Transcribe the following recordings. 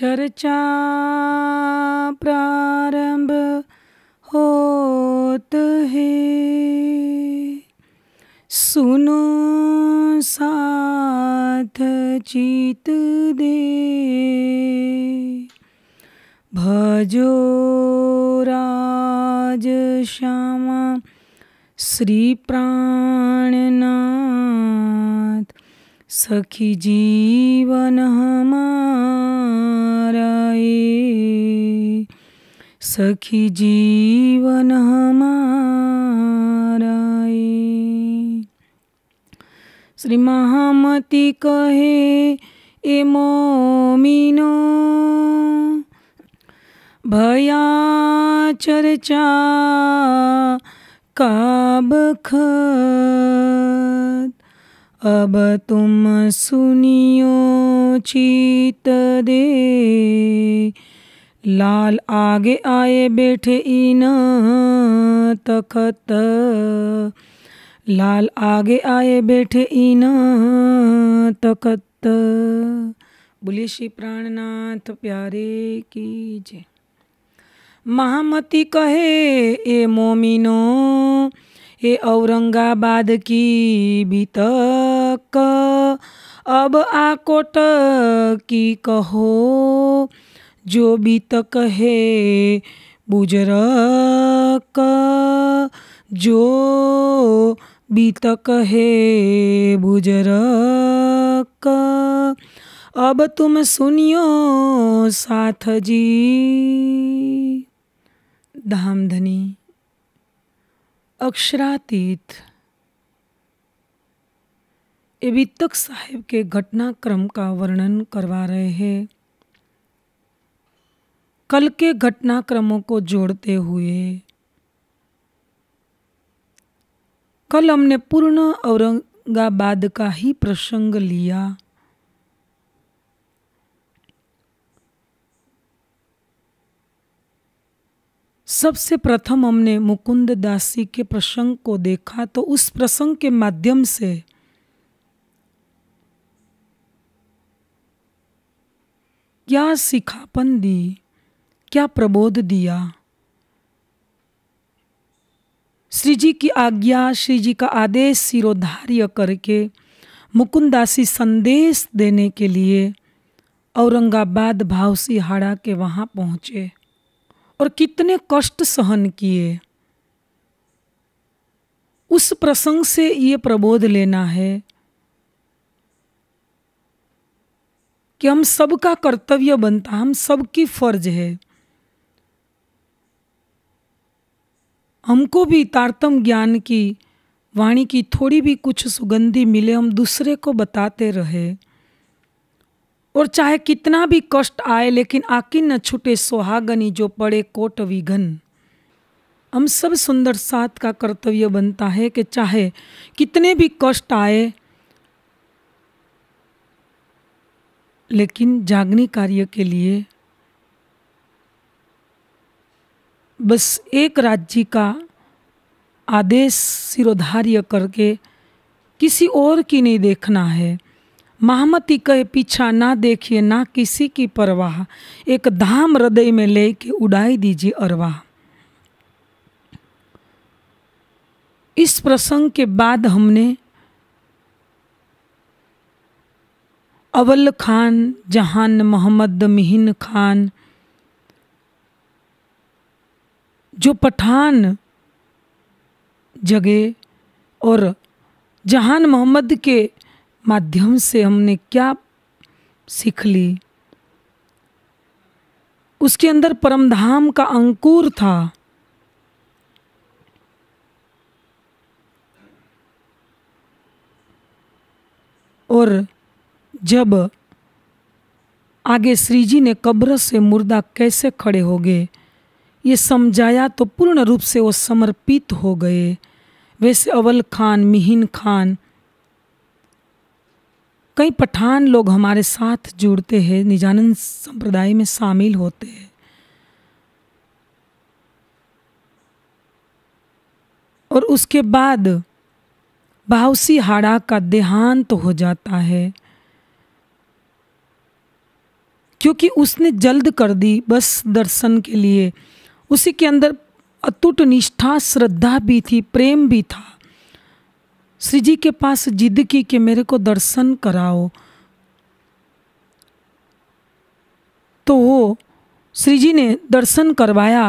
चर्चा प्रारंभ होत है सुनो साथ चित दे भजो राज श्यामा श्री प्राण प्राणना सखी जीवन हमारा ए सखी जीवन हमारा ए श्री महामती कहे ए मोमिनो भया चर्चा काबख अब तुम सुनियो चीत दे लाल आगे आए बैठे इन तखत लाल आगे आए बैठे इन तखत बोलिए श्री प्राणनाथ प्यारे की जय महामती कहे ए मोमिनो हे औरंगाबाद की बीतक अब आ कोट की कहो जो बीतक है बुजरक जो बीतक है बुजरक अब तुम सुनियो साथ जी धामधनी अक्षरातीत एवी साहेब के घटनाक्रम का वर्णन करवा रहे हैं कल के घटनाक्रमों को जोड़ते हुए कल हमने पूर्ण औरंगाबाद का ही प्रसंग लिया सबसे प्रथम हमने मुकुंद दासी के प्रसंग को देखा तो उस प्रसंग के माध्यम से क्या सिखापन दी क्या प्रबोध दिया श्री जी की आज्ञा श्री जी का आदेश सिरोधार्य करके मुकुंदासी संदेश देने के लिए औरंगाबाद भावसी हाड़ा के वहाँ पहुँचे और कितने कष्ट सहन किए उस प्रसंग से ये प्रबोध लेना है कि हम सबका कर्तव्य बनता हम सबकी फर्ज है हमको भी तारतम ज्ञान की वाणी की थोड़ी भी कुछ सुगंधी मिले हम दूसरे को बताते रहे और चाहे कितना भी कष्ट आए लेकिन आकिन न छूटे सुहागनी जो पड़े कोट विघन हम सब सुंदर साथ का कर्तव्य बनता है कि चाहे कितने भी कष्ट आए लेकिन जागनी कार्य के लिए बस एक राज्य का आदेश सिरोधार्य करके किसी और की नहीं देखना है महामती कहे पीछा ना देखिए ना किसी की परवाह एक धाम हृदय में ले के उड़ाई दीजिए अरवाह इस प्रसंग के बाद हमने अवल खान जहान मोहम्मद मिहिन खान जो पठान जगह और जहान मोहम्मद के माध्यम से हमने क्या सीख ली उसके अंदर परमधाम का अंकुर था और जब आगे श्री जी ने कब्र से मुर्दा कैसे खड़े हो गए ये समझाया तो पूर्ण रूप से वो समर्पित हो गए वैसे अवल खान मिहिन खान कई पठान लोग हमारे साथ जुड़ते हैं निजानंद संप्रदाय में शामिल होते हैं और उसके बाद बाउसी हाड़ा का देहांत तो हो जाता है क्योंकि उसने जल्द कर दी बस दर्शन के लिए उसी के अंदर अतुट निष्ठा श्रद्धा भी थी प्रेम भी था श्री जी के पास जिद की कि मेरे को दर्शन कराओ तो वो श्री जी ने दर्शन करवाया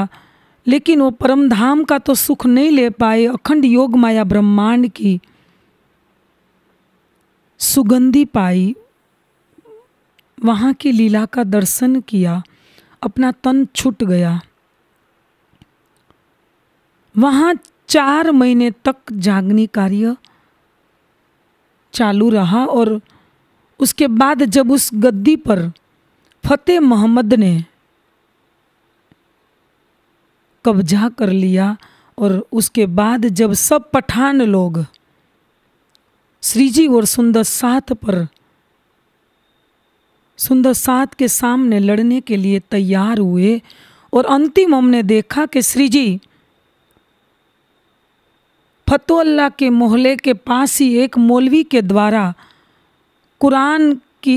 लेकिन वो परम धाम का तो सुख नहीं ले पाए अखंड योग माया ब्रह्मांड की सुगंधी पाई वहाँ की लीला का दर्शन किया अपना तन छूट गया वहाँ चार महीने तक जागनी कार्य चालू रहा और उसके बाद जब उस गद्दी पर फतेह मोहम्मद ने कब्जा कर लिया और उसके बाद जब सब पठान लोग श्रीजी और सुंदर सात पर सुंदर सात के सामने लड़ने के लिए तैयार हुए और अंतिम हमने देखा कि श्रीजी फतोल्ला के मोहल्ले के पास ही एक मौलवी के द्वारा कुरान की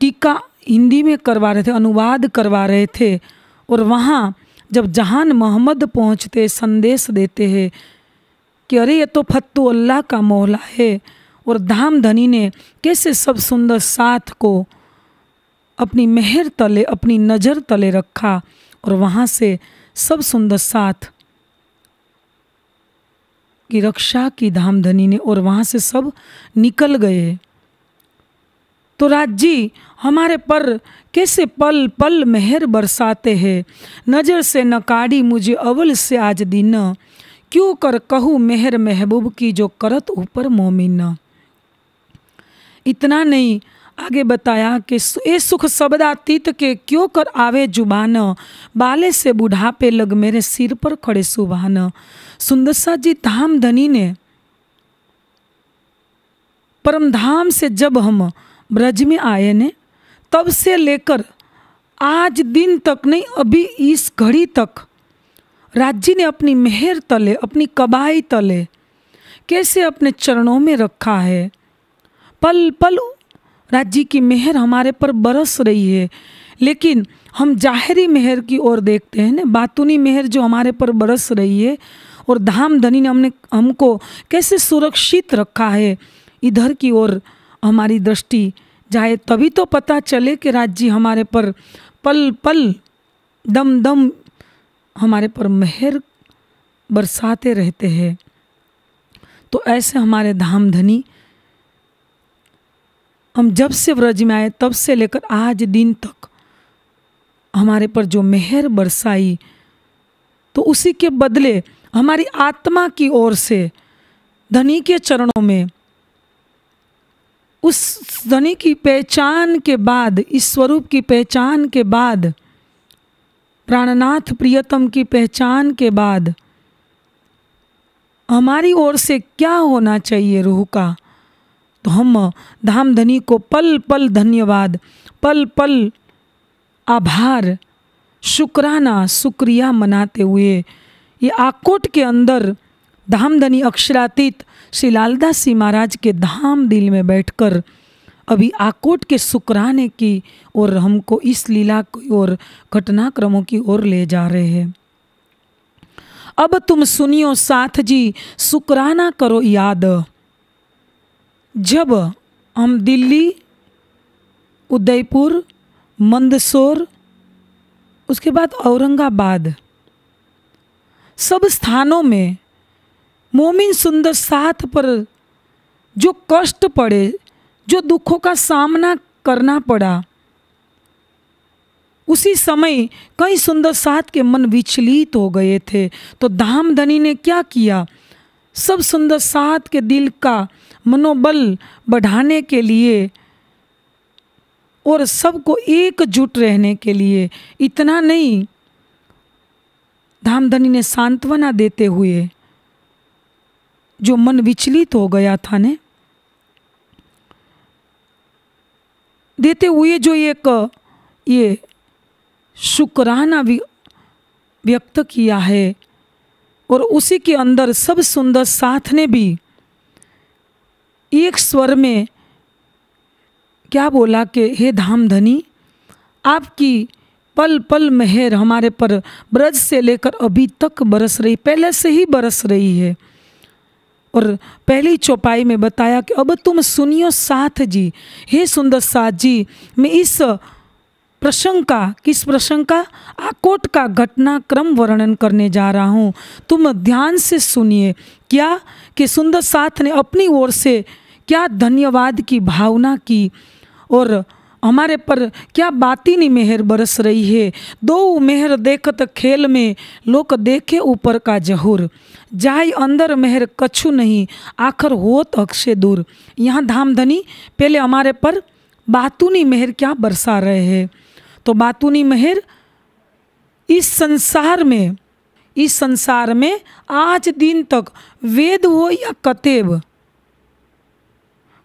टीका हिंदी में करवा रहे थे अनुवाद करवा रहे थे और वहाँ जब जहान मोहम्मद पहुँचते संदेश देते हैं कि अरे ये तो फतो अल्लाह का मोहला है और धाम धनी ने कैसे सब सुंदर साथ को अपनी मेहर तले अपनी नज़र तले रखा और वहाँ से सब सुंदर साथ की रक्षा की धामधनी ने और वहाँ से सब निकल गए तो राज जी हमारे पर कैसे पल पल मेहर बरसाते हैं नज़र से न काढ़ी मुझे अवल से आज दिन क्यों कर कहूँ मेहर महबूब की जो करत ऊपर मोमिन इतना नहीं आगे बताया कि ये सुख तीत के क्यों कर आवे जुबान बाले से बुढ़ापे लग मेरे सिर पर खड़े सुबहान सुंदरसा जी धाम धनी ने परम धाम से जब हम ब्रज में आए ने तब से लेकर आज दिन तक नहीं अभी इस घड़ी तक राज्य ने अपनी मेहर तले अपनी कबाई तले कैसे अपने चरणों में रखा है पल पल राज्य की मेहर हमारे पर बरस रही है लेकिन हम जाहरी मेहर की ओर देखते हैं ना बातूनी मेहर जो हमारे पर बरस रही है और धाम धनी ने हमने हमको कैसे सुरक्षित रखा है इधर की ओर हमारी दृष्टि जाए तभी तो पता चले कि राज्य हमारे पर पल पल दम दम हमारे पर मेहर बरसाते रहते हैं तो ऐसे हमारे धाम धनी हम जब से व्रज में आए तब से लेकर आज दिन तक हमारे पर जो मेहर बरसाई तो उसी के बदले हमारी आत्मा की ओर से धनी के चरणों में उस धनी की पहचान के बाद इस स्वरूप की पहचान के बाद प्राणनाथ प्रियतम की पहचान के बाद हमारी ओर से क्या होना चाहिए रूह का तो हम धाम धनी को पल पल धन्यवाद पल पल आभार शुक्राना शुक्रिया मनाते हुए ये आकोट के अंदर धामधनी अक्षरातीत श्री लालदास सिंह महाराज के धाम दिल में बैठकर अभी आकोट के सुकराने की और हमको इस लीला की ओर घटनाक्रमों की ओर ले जा रहे हैं अब तुम सुनियो साथ जी सुकराना करो याद जब हम दिल्ली उदयपुर मंदसौर उसके बाद औरंगाबाद सब स्थानों में मोमिन सुंदर साथ पर जो कष्ट पड़े जो दुखों का सामना करना पड़ा उसी समय कई सुंदर साथ के मन विचलित हो गए थे तो धामधनी ने क्या किया सब सुंदर साथ के दिल का मनोबल बढ़ाने के लिए और सबको एकजुट रहने के लिए इतना नहीं धामधनी ने सांत्वना देते हुए जो मन विचलित हो गया था ने देते हुए जो एक ये शुक्राना व्यक्त किया है और उसी के अंदर सब सुंदर साथ ने भी एक स्वर में क्या बोला कि हे धामधनी आपकी पल पल मेहर हमारे पर ब्रज से लेकर अभी तक बरस रही पहले से ही बरस रही है और पहली चौपाई में बताया कि अब तुम सुनियो साथ जी हे सुंदर साथ जी मैं इस प्रसंग का किस प्रसंग का आकोट का घटनाक्रम वर्णन करने जा रहा हूँ तुम ध्यान से सुनिए क्या कि सुंदर साथ ने अपनी ओर से क्या धन्यवाद की भावना की और हमारे पर क्या बातिनी मेहर बरस रही है दो मेहर देखत खेल में लोग देखे ऊपर का जहूर जाय अंदर मेहर कछु नहीं आखिर होत अक्षे दूर यहाँ धामधनी पहले हमारे पर बातूनी मेहर क्या बरसा रहे हैं तो बातूनी मेहर इस संसार में इस संसार में आज दिन तक वेद हो या कतेब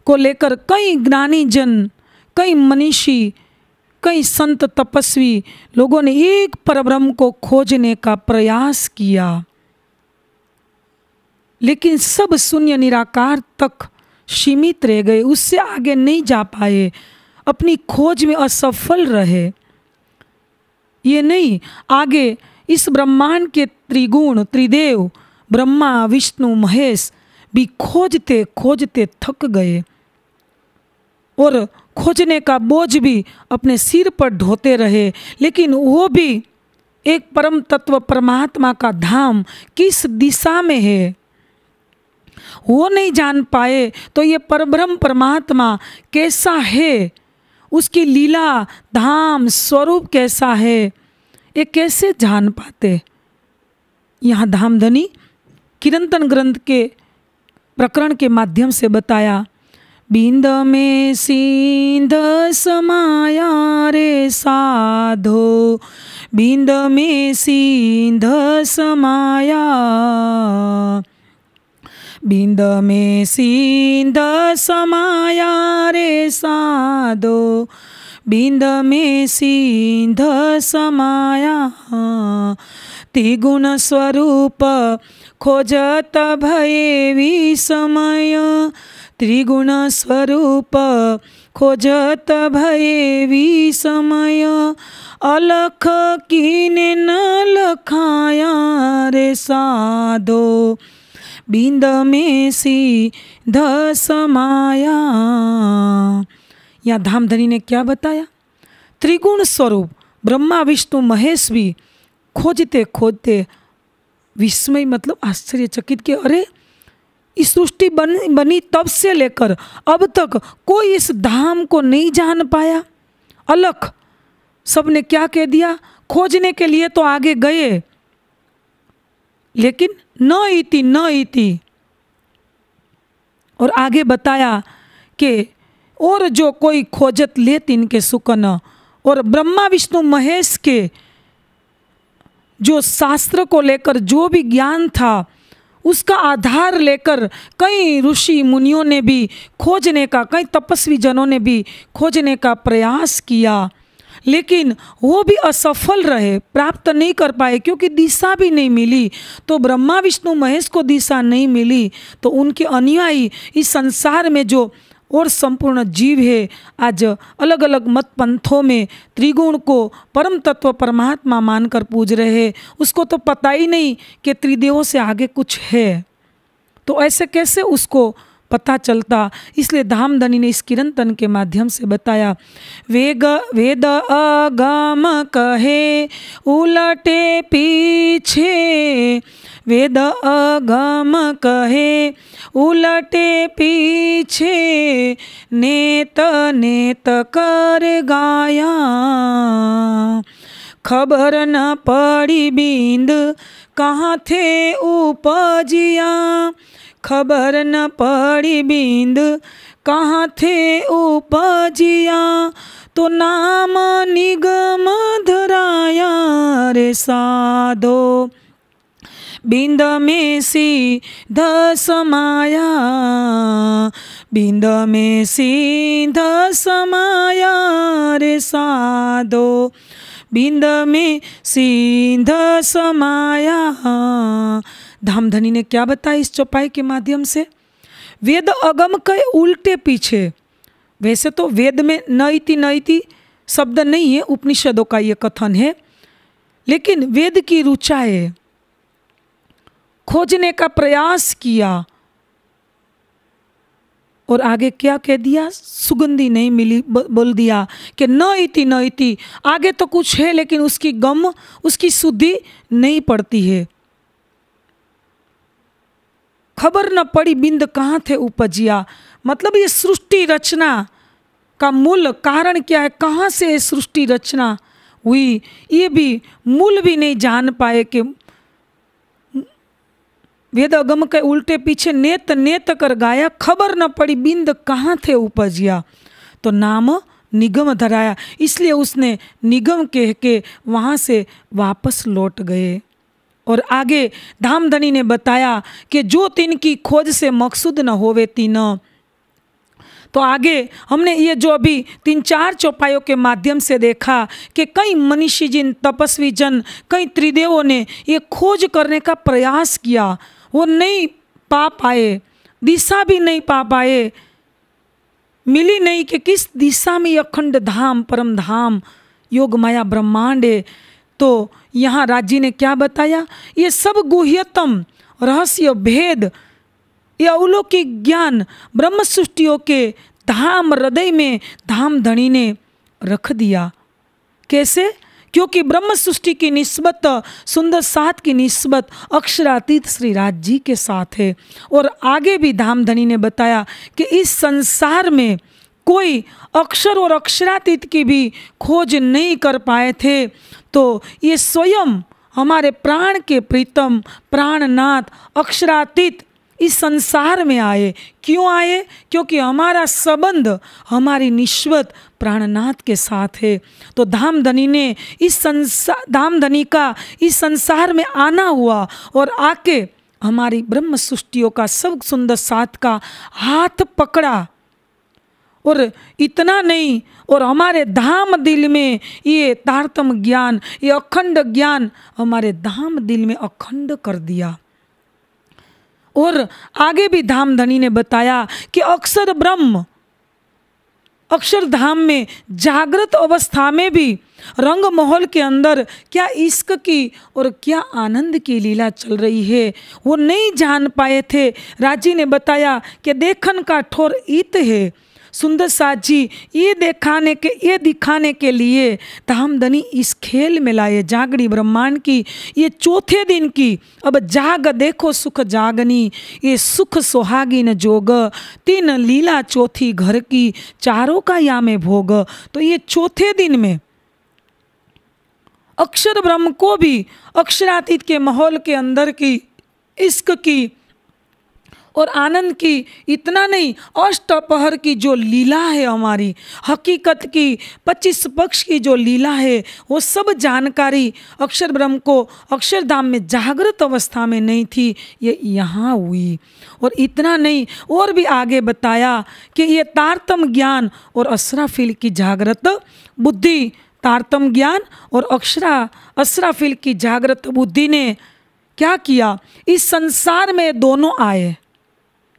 को लेकर कई ज्ञानी जन कई मनीषी कई संत तपस्वी लोगों ने एक परब्रह्म को खोजने का प्रयास किया लेकिन सब शून्य निराकार तक सीमित रह गए उससे आगे नहीं जा पाए अपनी खोज में असफल रहे ये नहीं आगे इस ब्रह्मांड के त्रिगुण त्रिदेव ब्रह्मा विष्णु महेश भी खोजते खोजते थक गए और खोजने का बोझ भी अपने सिर पर ढोते रहे लेकिन वो भी एक परम तत्व परमात्मा का धाम किस दिशा में है वो नहीं जान पाए तो ये परब्रह्म परमात्मा कैसा है उसकी लीला धाम स्वरूप कैसा है ये कैसे जान पाते यहाँ धामधनी किरंतन ग्रंथ के प्रकरण के माध्यम से बताया बिंद में सींद समाया रे साधो बिंद में सींध समाया बिंद में सींध समाया रे साधो बिंद में सींध समाया त्रिगुण स्वरूप खोजत भये विसमय समय त्रिगुण स्वरूप खोजत भयवी समय अलख कीने न लखाया रे साधो बिंद में सी माया यहाँ धामधनी ने क्या बताया त्रिगुण स्वरूप ब्रह्मा विष्णु महेश भी खोजते खोजते विस्मय मतलब आश्चर्यचकित के अरे सृष्टि बन बनी तब से लेकर अब तक कोई इस धाम को नहीं जान पाया अलख सब ने क्या कह दिया खोजने के लिए तो आगे गए लेकिन न इति न इति और आगे बताया कि और जो कोई खोजत ले तीन के सुकन और ब्रह्मा विष्णु महेश के जो शास्त्र को लेकर जो भी ज्ञान था उसका आधार लेकर कई ऋषि मुनियों ने भी खोजने का कई तपस्वी जनों ने भी खोजने का प्रयास किया लेकिन वो भी असफल रहे प्राप्त नहीं कर पाए क्योंकि दिशा भी नहीं मिली तो ब्रह्मा विष्णु महेश को दिशा नहीं मिली तो उनके अनुयायी इस संसार में जो और संपूर्ण जीव है आज अलग अलग मत पंथों में त्रिगुण को परम तत्व परमात्मा मानकर पूज रहे उसको तो पता ही नहीं कि त्रिदेवों से आगे कुछ है तो ऐसे कैसे उसको पता चलता इसलिए धामधनी ने इस किरण तन के माध्यम से बताया वेग वेद अगम कहे उलटे पीछे वेद अगम कहे उलटे पीछे नेत नेत कर गाया खबर न पड़ी बिंद कहाँ थे उपजिया खबर न पड़ी बिंद कहाँ थे उपजिया तो नाम निगम धराया रे साधो बिंद में सी माया बिंद में सी माया रे साधो बिंद में सीध समाया धामधनी ने क्या बताया इस चौपाई के माध्यम से वेद अगम के उल्टे पीछे वैसे तो वेद में नईति नईति शब्द नहीं है उपनिषदों का ये कथन है लेकिन वेद की रुचाए खोजने का प्रयास किया और आगे क्या कह दिया सुगंधी नहीं मिली बोल दिया कि न इति न इति आगे तो कुछ है लेकिन उसकी गम उसकी शुद्धि नहीं पड़ती है खबर न पड़ी बिंद कहाँ थे उपजिया मतलब ये सृष्टि रचना का मूल कारण क्या है कहाँ से ये सृष्टि रचना हुई ये भी मूल भी नहीं जान पाए कि वेद अगम के उल्टे पीछे नेत नेत कर गाया खबर न पड़ी बिंद कहाँ थे उपजिया तो नाम निगम धराया इसलिए उसने निगम कह के वहाँ से वापस लौट गए और आगे धामधनी ने बताया कि जो तिन की खोज से मकसूद न होवे तीन तो आगे हमने ये जो अभी तीन चार चौपाइयों के माध्यम से देखा कि कई मनीषी जिन तपस्वी जन कई त्रिदेवों ने ये खोज करने का प्रयास किया वो नहीं पा पाए दिशा भी नहीं पा पाए मिली नहीं कि किस दिशा में अखंड धाम परम धाम योग माया ब्रह्मांड है तो यहाँ राज्य ने क्या बताया ये सब गुह्यतम रहस्य भेद ये अवलौकिक ज्ञान ब्रह्म सृष्टियों के धाम हृदय में धाम धनी ने रख दिया कैसे क्योंकि ब्रह्म सृष्टि की निस्बत सुंदर सात की निस्बत अक्षरातीत श्री राज जी के साथ है और आगे भी धामधनी ने बताया कि इस संसार में कोई अक्षर और अक्षरातीत की भी खोज नहीं कर पाए थे तो ये स्वयं हमारे प्राण के प्रीतम प्राणनाथ अक्षरातीत इस संसार में आए क्यों आए क्योंकि हमारा संबंध हमारी निश्वत प्राणनाथ के साथ है तो धामधनी ने इस संसार धामधनी का इस संसार में आना हुआ और आके हमारी ब्रह्म सृष्टियों का सब सुंदर साथ का हाथ पकड़ा और इतना नहीं और हमारे धाम दिल में ये तारतम ज्ञान ये अखंड ज्ञान हमारे धाम दिल में अखंड कर दिया और आगे भी धाम धनी ने बताया कि अक्षर ब्रह्म अक्षरधाम में जागृत अवस्था में भी रंग माहौल के अंदर क्या इश्क की और क्या आनंद की लीला चल रही है वो नहीं जान पाए थे राजी ने बताया कि देखन का ठोर इत है सुंदर साथ जी ये दिखाने के ये दिखाने के लिए तामदनी इस खेल में लाए जागड़ी ब्रह्मांड की ये चौथे दिन की अब जाग देखो सुख जागनी ये सुख सुहागिन जोग तीन लीला चौथी घर की चारों का या में भोग तो ये चौथे दिन में अक्षर ब्रह्म को भी अक्षरातीत के माहौल के अंदर की इश्क की और आनंद की इतना नहीं अष्टपहर की जो लीला है हमारी हकीकत की पच्चीस पक्ष की जो लीला है वो सब जानकारी अक्षर ब्रह्म को अक्षरधाम में जागृत अवस्था में नहीं थी ये यहाँ हुई और इतना नहीं और भी आगे बताया कि ये तारतम ज्ञान और अश्राफिल की जागृत बुद्धि तारतम ज्ञान और अक्षरा अश्राफिल की जागृत बुद्धि ने क्या किया इस संसार में दोनों आए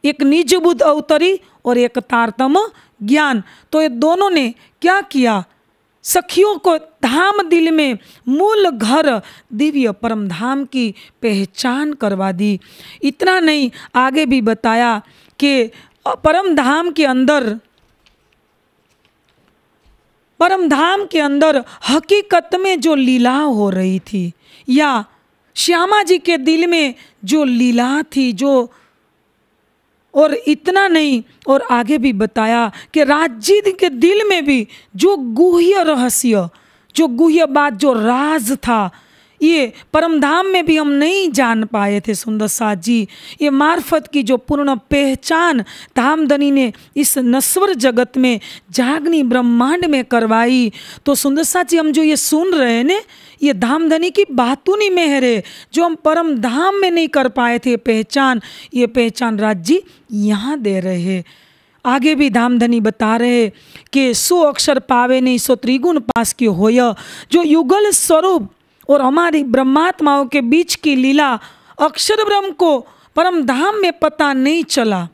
एक निज बुद्ध अवतरी और एक तारतम ज्ञान तो ये दोनों ने क्या किया सखियों को धाम दिल में मूल घर दिव्य परम धाम की पहचान करवा दी इतना नहीं आगे भी बताया कि परम धाम के अंदर परम धाम के अंदर हकीकत में जो लीला हो रही थी या श्यामा जी के दिल में जो लीला थी जो और इतना नहीं और आगे भी बताया कि राजजीत के दिल में भी जो गुह्य रहस्य जो गुह्य बात जो राज था ये परमधाम में भी हम नहीं जान पाए थे सुंदर साह जी ये मार्फत की जो पूर्ण पहचान धामधनी ने इस नस्वर जगत में जागनी ब्रह्मांड में करवाई तो सुंदर साह जी हम जो ये सुन रहे हैं ये धाम धनी की बातूनी में है रे जो हम परम धाम में नहीं कर पाए थे पहचान ये पहचान राज्य यहाँ दे रहे आगे भी धामधनी बता रहे कि सो अक्षर पावे नहीं सो त्रिगुण पास की हो जो युगल स्वरूप और हमारी ब्रह्मात्माओं के बीच की लीला अक्षर ब्रह्म को परम धाम में पता नहीं चला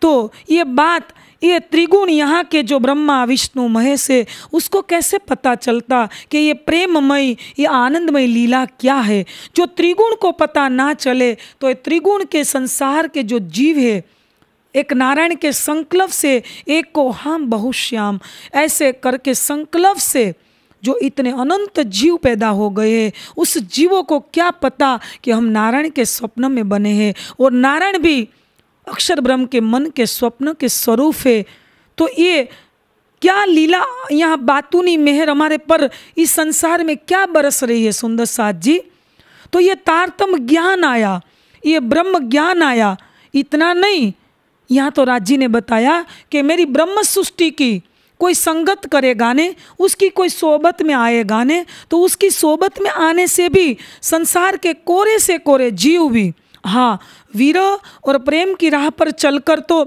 तो ये बात ये त्रिगुण यहाँ के जो ब्रह्मा विष्णु महेश है उसको कैसे पता चलता कि ये प्रेममय ये आनंदमय लीला क्या है जो त्रिगुण को पता ना चले तो ये त्रिगुण के संसार के जो जीव है एक नारायण के संकल्प से एक को हम हाँ बहुश्याम ऐसे करके संकल्प से जो इतने अनंत जीव पैदा हो गए हैं उस जीवों को क्या पता कि हम नारायण के स्वप्न में बने हैं और नारायण भी अक्षर ब्रह्म के मन के स्वप्न के स्वरूप है तो ये क्या लीला यहाँ बातूनी मेहर हमारे पर इस संसार में क्या बरस रही है सुंदर साध जी तो ये तारतम ज्ञान आया ये ब्रह्म ज्ञान आया इतना नहीं यहाँ तो राज जी ने बताया कि मेरी ब्रह्म सृष्टि की कोई संगत करे गाने उसकी कोई सोबत में आए गाने तो उसकी सोबत में आने से भी संसार के कोरे से कोरे जीव भी हाँ वीर और प्रेम की राह पर चलकर तो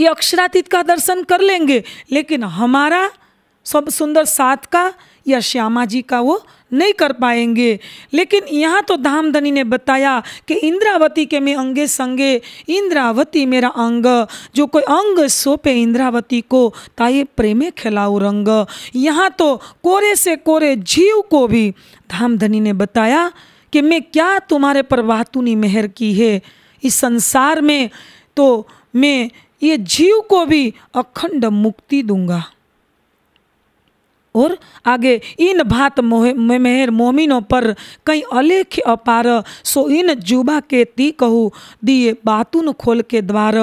ये अक्षरातीत का दर्शन कर लेंगे लेकिन हमारा सब सुंदर साथ का या श्यामा जी का वो नहीं कर पाएंगे लेकिन यहाँ तो धामधनी ने बताया कि इंद्रावती के मैं अंगे संगे इंद्रावती मेरा अंग जो कोई अंग सोपे इंद्रावती को ताये प्रेमे खिलाऊ रंग यहाँ तो कोरे से कोरे जीव को भी धामधनी ने बताया कि मैं क्या तुम्हारे पर वातूनी मेहर की है इस संसार में तो मैं ये जीव को भी अखंड मुक्ति दूंगा और आगे इन भात मोह मेहर मोमिनों पर कई अलेख अपार सो इन जुबा के ती कहू दिए बातुन खोल के द्वार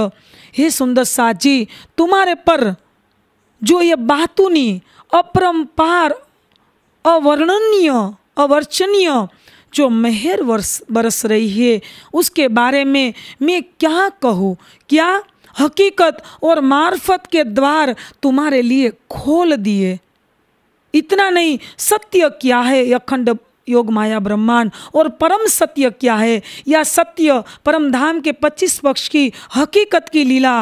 हे सुंदर साजी तुम्हारे पर जो ये बातुनी अपरम्पार अवर्णनीय अवर्चनीय जो मेहर वर्ष बरस रही है उसके बारे में मैं क्या कहूँ क्या हकीकत और मार्फत के द्वार तुम्हारे लिए खोल दिए इतना नहीं सत्य क्या है अखंड योग माया ब्रह्मांड और परम सत्य क्या है या सत्य परम धाम के पच्चीस पक्ष की हकीकत की लीला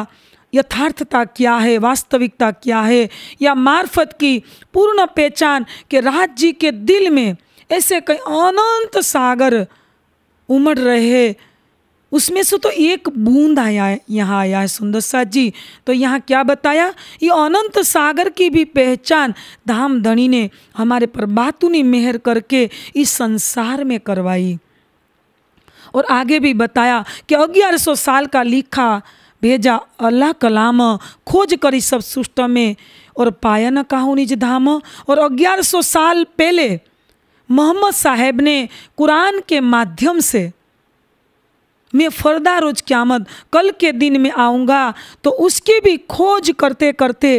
यथार्थता क्या है वास्तविकता क्या है या मार्फत की पूर्ण पहचान के राज जी के दिल में ऐसे कई अनंत सागर उमड़ रहे उसमें से तो एक बूंद आया है यहाँ आया है सुंदर सा जी तो यहाँ क्या बताया ये अनंत सागर की भी पहचान धाम धनी ने हमारे पर बातुनी मेहर करके इस संसार में करवाई और आगे भी बताया कि सौ साल का लिखा भेजा अल्लाह कलाम खोज करी सब सुष्ट में और पाया न कहा निज धाम और सौ साल पहले मोहम्मद साहेब ने कुरान के माध्यम से मैं फरदा रोज क्यामत कल के दिन में आऊँगा तो उसकी भी खोज करते करते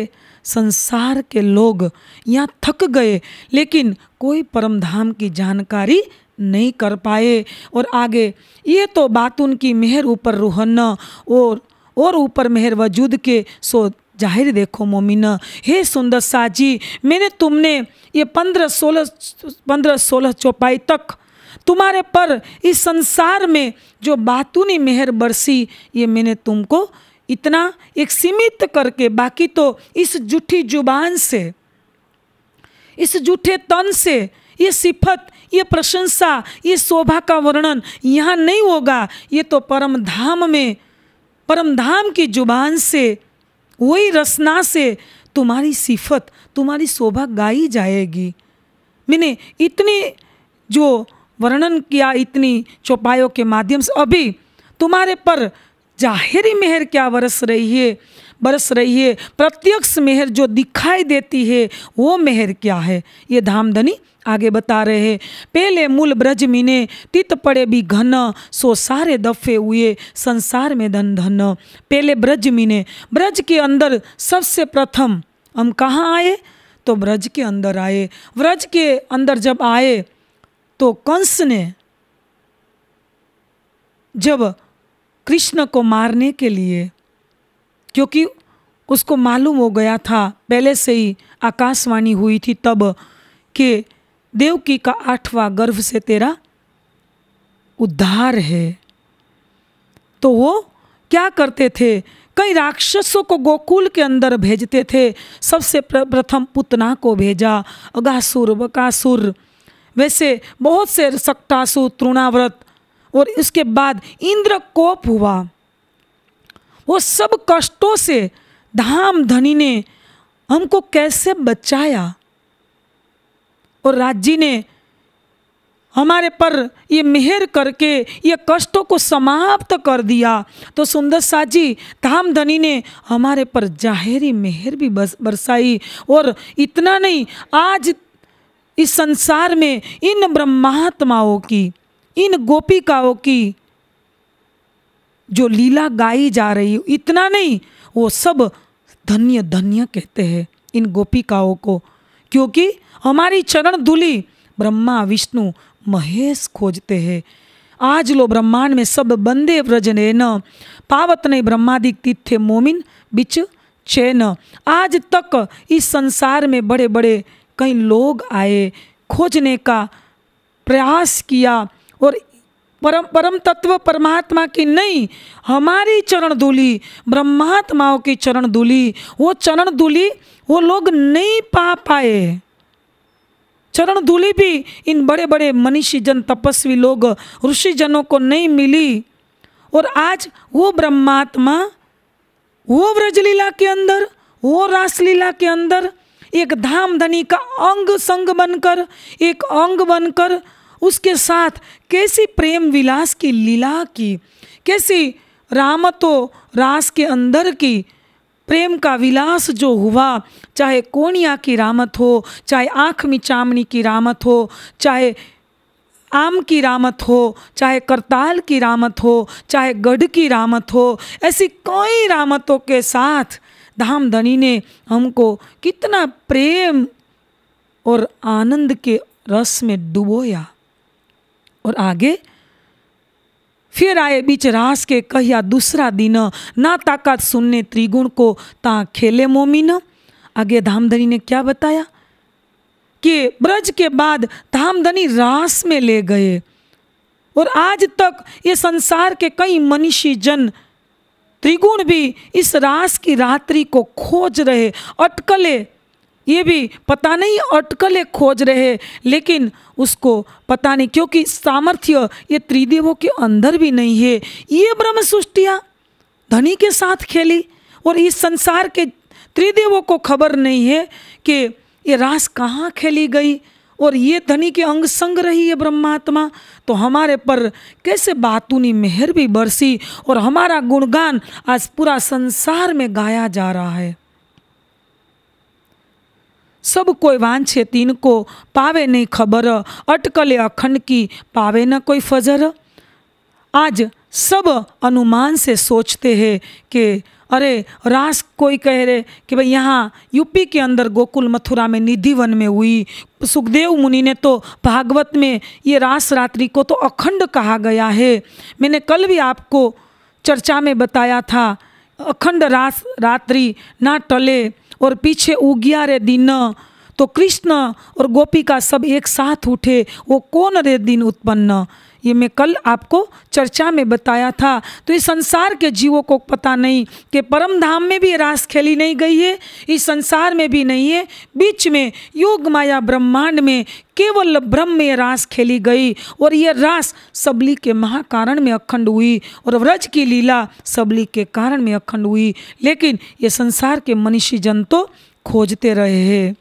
संसार के लोग यहाँ थक गए लेकिन कोई परमधाम की जानकारी नहीं कर पाए और आगे ये तो बात उनकी मेहर ऊपर रूहन और और ऊपर मेहर वजूद के सो जाहिर देखो मोमिना हे सुंदर साजी मैंने तुमने ये पंद्रह सोलह पंद्रह सोलह चौपाई तक तुम्हारे पर इस संसार में जो बातूनी मेहर बरसी ये मैंने तुमको इतना एक सीमित करके बाकी तो इस जूठी जुबान से इस जूठे तन से ये सिफत ये प्रशंसा ये शोभा का वर्णन यहाँ नहीं होगा ये तो परम धाम में परम धाम की जुबान से वही रसना से तुम्हारी सिफत तुम्हारी शोभा गाई जाएगी मैंने इतनी जो वर्णन किया इतनी चौपायों के माध्यम से अभी तुम्हारे पर जाहिरी मेहर क्या बरस रही है बरस रही है प्रत्यक्ष मेहर जो दिखाई देती है वो मेहर क्या है ये धामधनी आगे बता रहे हैं पहले मूल ब्रज मीने तित पड़े भी घन सो सारे दफे हुए संसार में धन धन पहले ब्रज मीने ब्रज के अंदर सबसे प्रथम हम कहाँ आए तो ब्रज के अंदर आए ब्रज के अंदर जब आए तो कंस ने जब कृष्ण को मारने के लिए क्योंकि उसको मालूम हो गया था पहले से ही आकाशवाणी हुई थी तब कि देवकी का आठवां गर्भ से तेरा उद्धार है तो वो क्या करते थे कई राक्षसों को गोकुल के अंदर भेजते थे सबसे प्रथम पुतना को भेजा अगासुर बकासुर वैसे बहुत से सक्टासुर तृणाव्रत और इसके बाद इंद्र कोप हुआ वो सब कष्टों से धाम धनी ने हमको कैसे बचाया और राज्य ने हमारे पर ये मेहर करके ये कष्टों को समाप्त कर दिया तो सुंदर जी धाम धनी ने हमारे पर जाहिरी मेहर भी बस बरसाई और इतना नहीं आज इस संसार में इन ब्रह्मात्माओं की इन गोपिकाओं की जो लीला गाई जा रही इतना नहीं वो सब धन्य धन्य कहते हैं इन गोपिकाओं को क्योंकि हमारी चरण धूली ब्रह्मा विष्णु महेश खोजते हैं आज लो ब्रह्मांड में सब बंदे व्रजने न पावत नहीं ब्रह्मादिक तीर्थे मोमिन बिच चैन आज तक इस संसार में बड़े बड़े कई लोग आए खोजने का प्रयास किया और परम परम तत्व परमात्मा की नहीं हमारी चरण धूली ब्रह्मात्माओं की चरण धूली वो चरण धूली वो लोग नहीं पा पाए चरण धूलि भी इन बड़े बड़े मनीषी जन तपस्वी लोग ऋषिजनों को नहीं मिली और आज वो ब्रह्मात्मा वो व्रजलीला के अंदर वो रासलीला के अंदर एक धाम धनी का अंग संग बनकर एक अंग बनकर उसके साथ कैसी प्रेम विलास की लीला की कैसी राम तो रास के अंदर की प्रेम का विलास जो हुआ चाहे कोणिया की रामत हो चाहे आँख में चामनी की रामत हो चाहे आम की रामत हो चाहे करताल की रामत हो चाहे गढ़ की रामत हो ऐसी कई रामतों के साथ धाम धनी ने हमको कितना प्रेम और आनंद के रस में डुबोया और आगे फिर आए बीच रास के कहिया दूसरा दिन ना ताकत सुनने त्रिगुण को ता खेले मोमिन आगे धामधनी ने क्या बताया कि ब्रज के बाद धामधनी रास में ले गए और आज तक ये संसार के कई मनीषी जन त्रिगुण भी इस रास की रात्रि को खोज रहे अटकले ये भी पता नहीं अटकलें खोज रहे लेकिन उसको पता नहीं क्योंकि सामर्थ्य ये त्रिदेवों के अंदर भी नहीं है ये ब्रह्म सृष्टिया धनी के साथ खेली और इस संसार के त्रिदेवों को खबर नहीं है कि ये रास कहाँ खेली गई और ये धनी के अंग संग रही है ब्रह्मात्मा तो हमारे पर कैसे बातूनी मेहर भी बरसी और हमारा गुणगान आज पूरा संसार में गाया जा रहा है सब कोई वांछे तीन को पावे नहीं खबर अटकले अखंड की पावे न कोई फजर आज सब अनुमान से सोचते हैं कि अरे रास कोई कह रहे कि भाई यहाँ यूपी के अंदर गोकुल मथुरा में निधि वन में हुई सुखदेव मुनि ने तो भागवत में ये रास रात्रि को तो अखंड कहा गया है मैंने कल भी आपको चर्चा में बताया था अखंड रास रात्रि ना टले और पीछे उगिया रे दिन तो कृष्ण और गोपी का सब एक साथ उठे वो कौन रे दिन उत्पन्न ये मैं कल आपको चर्चा में बताया था तो इस संसार के जीवों को पता नहीं कि परम धाम में भी रास खेली नहीं गई है इस संसार में भी नहीं है बीच में योग माया ब्रह्मांड में केवल ब्रह्म में रास खेली गई और यह रास सबली के महाकारण में अखंड हुई और व्रज की लीला सबली के कारण में अखंड हुई लेकिन ये संसार के मनीषी जन तो खोजते रहे हैं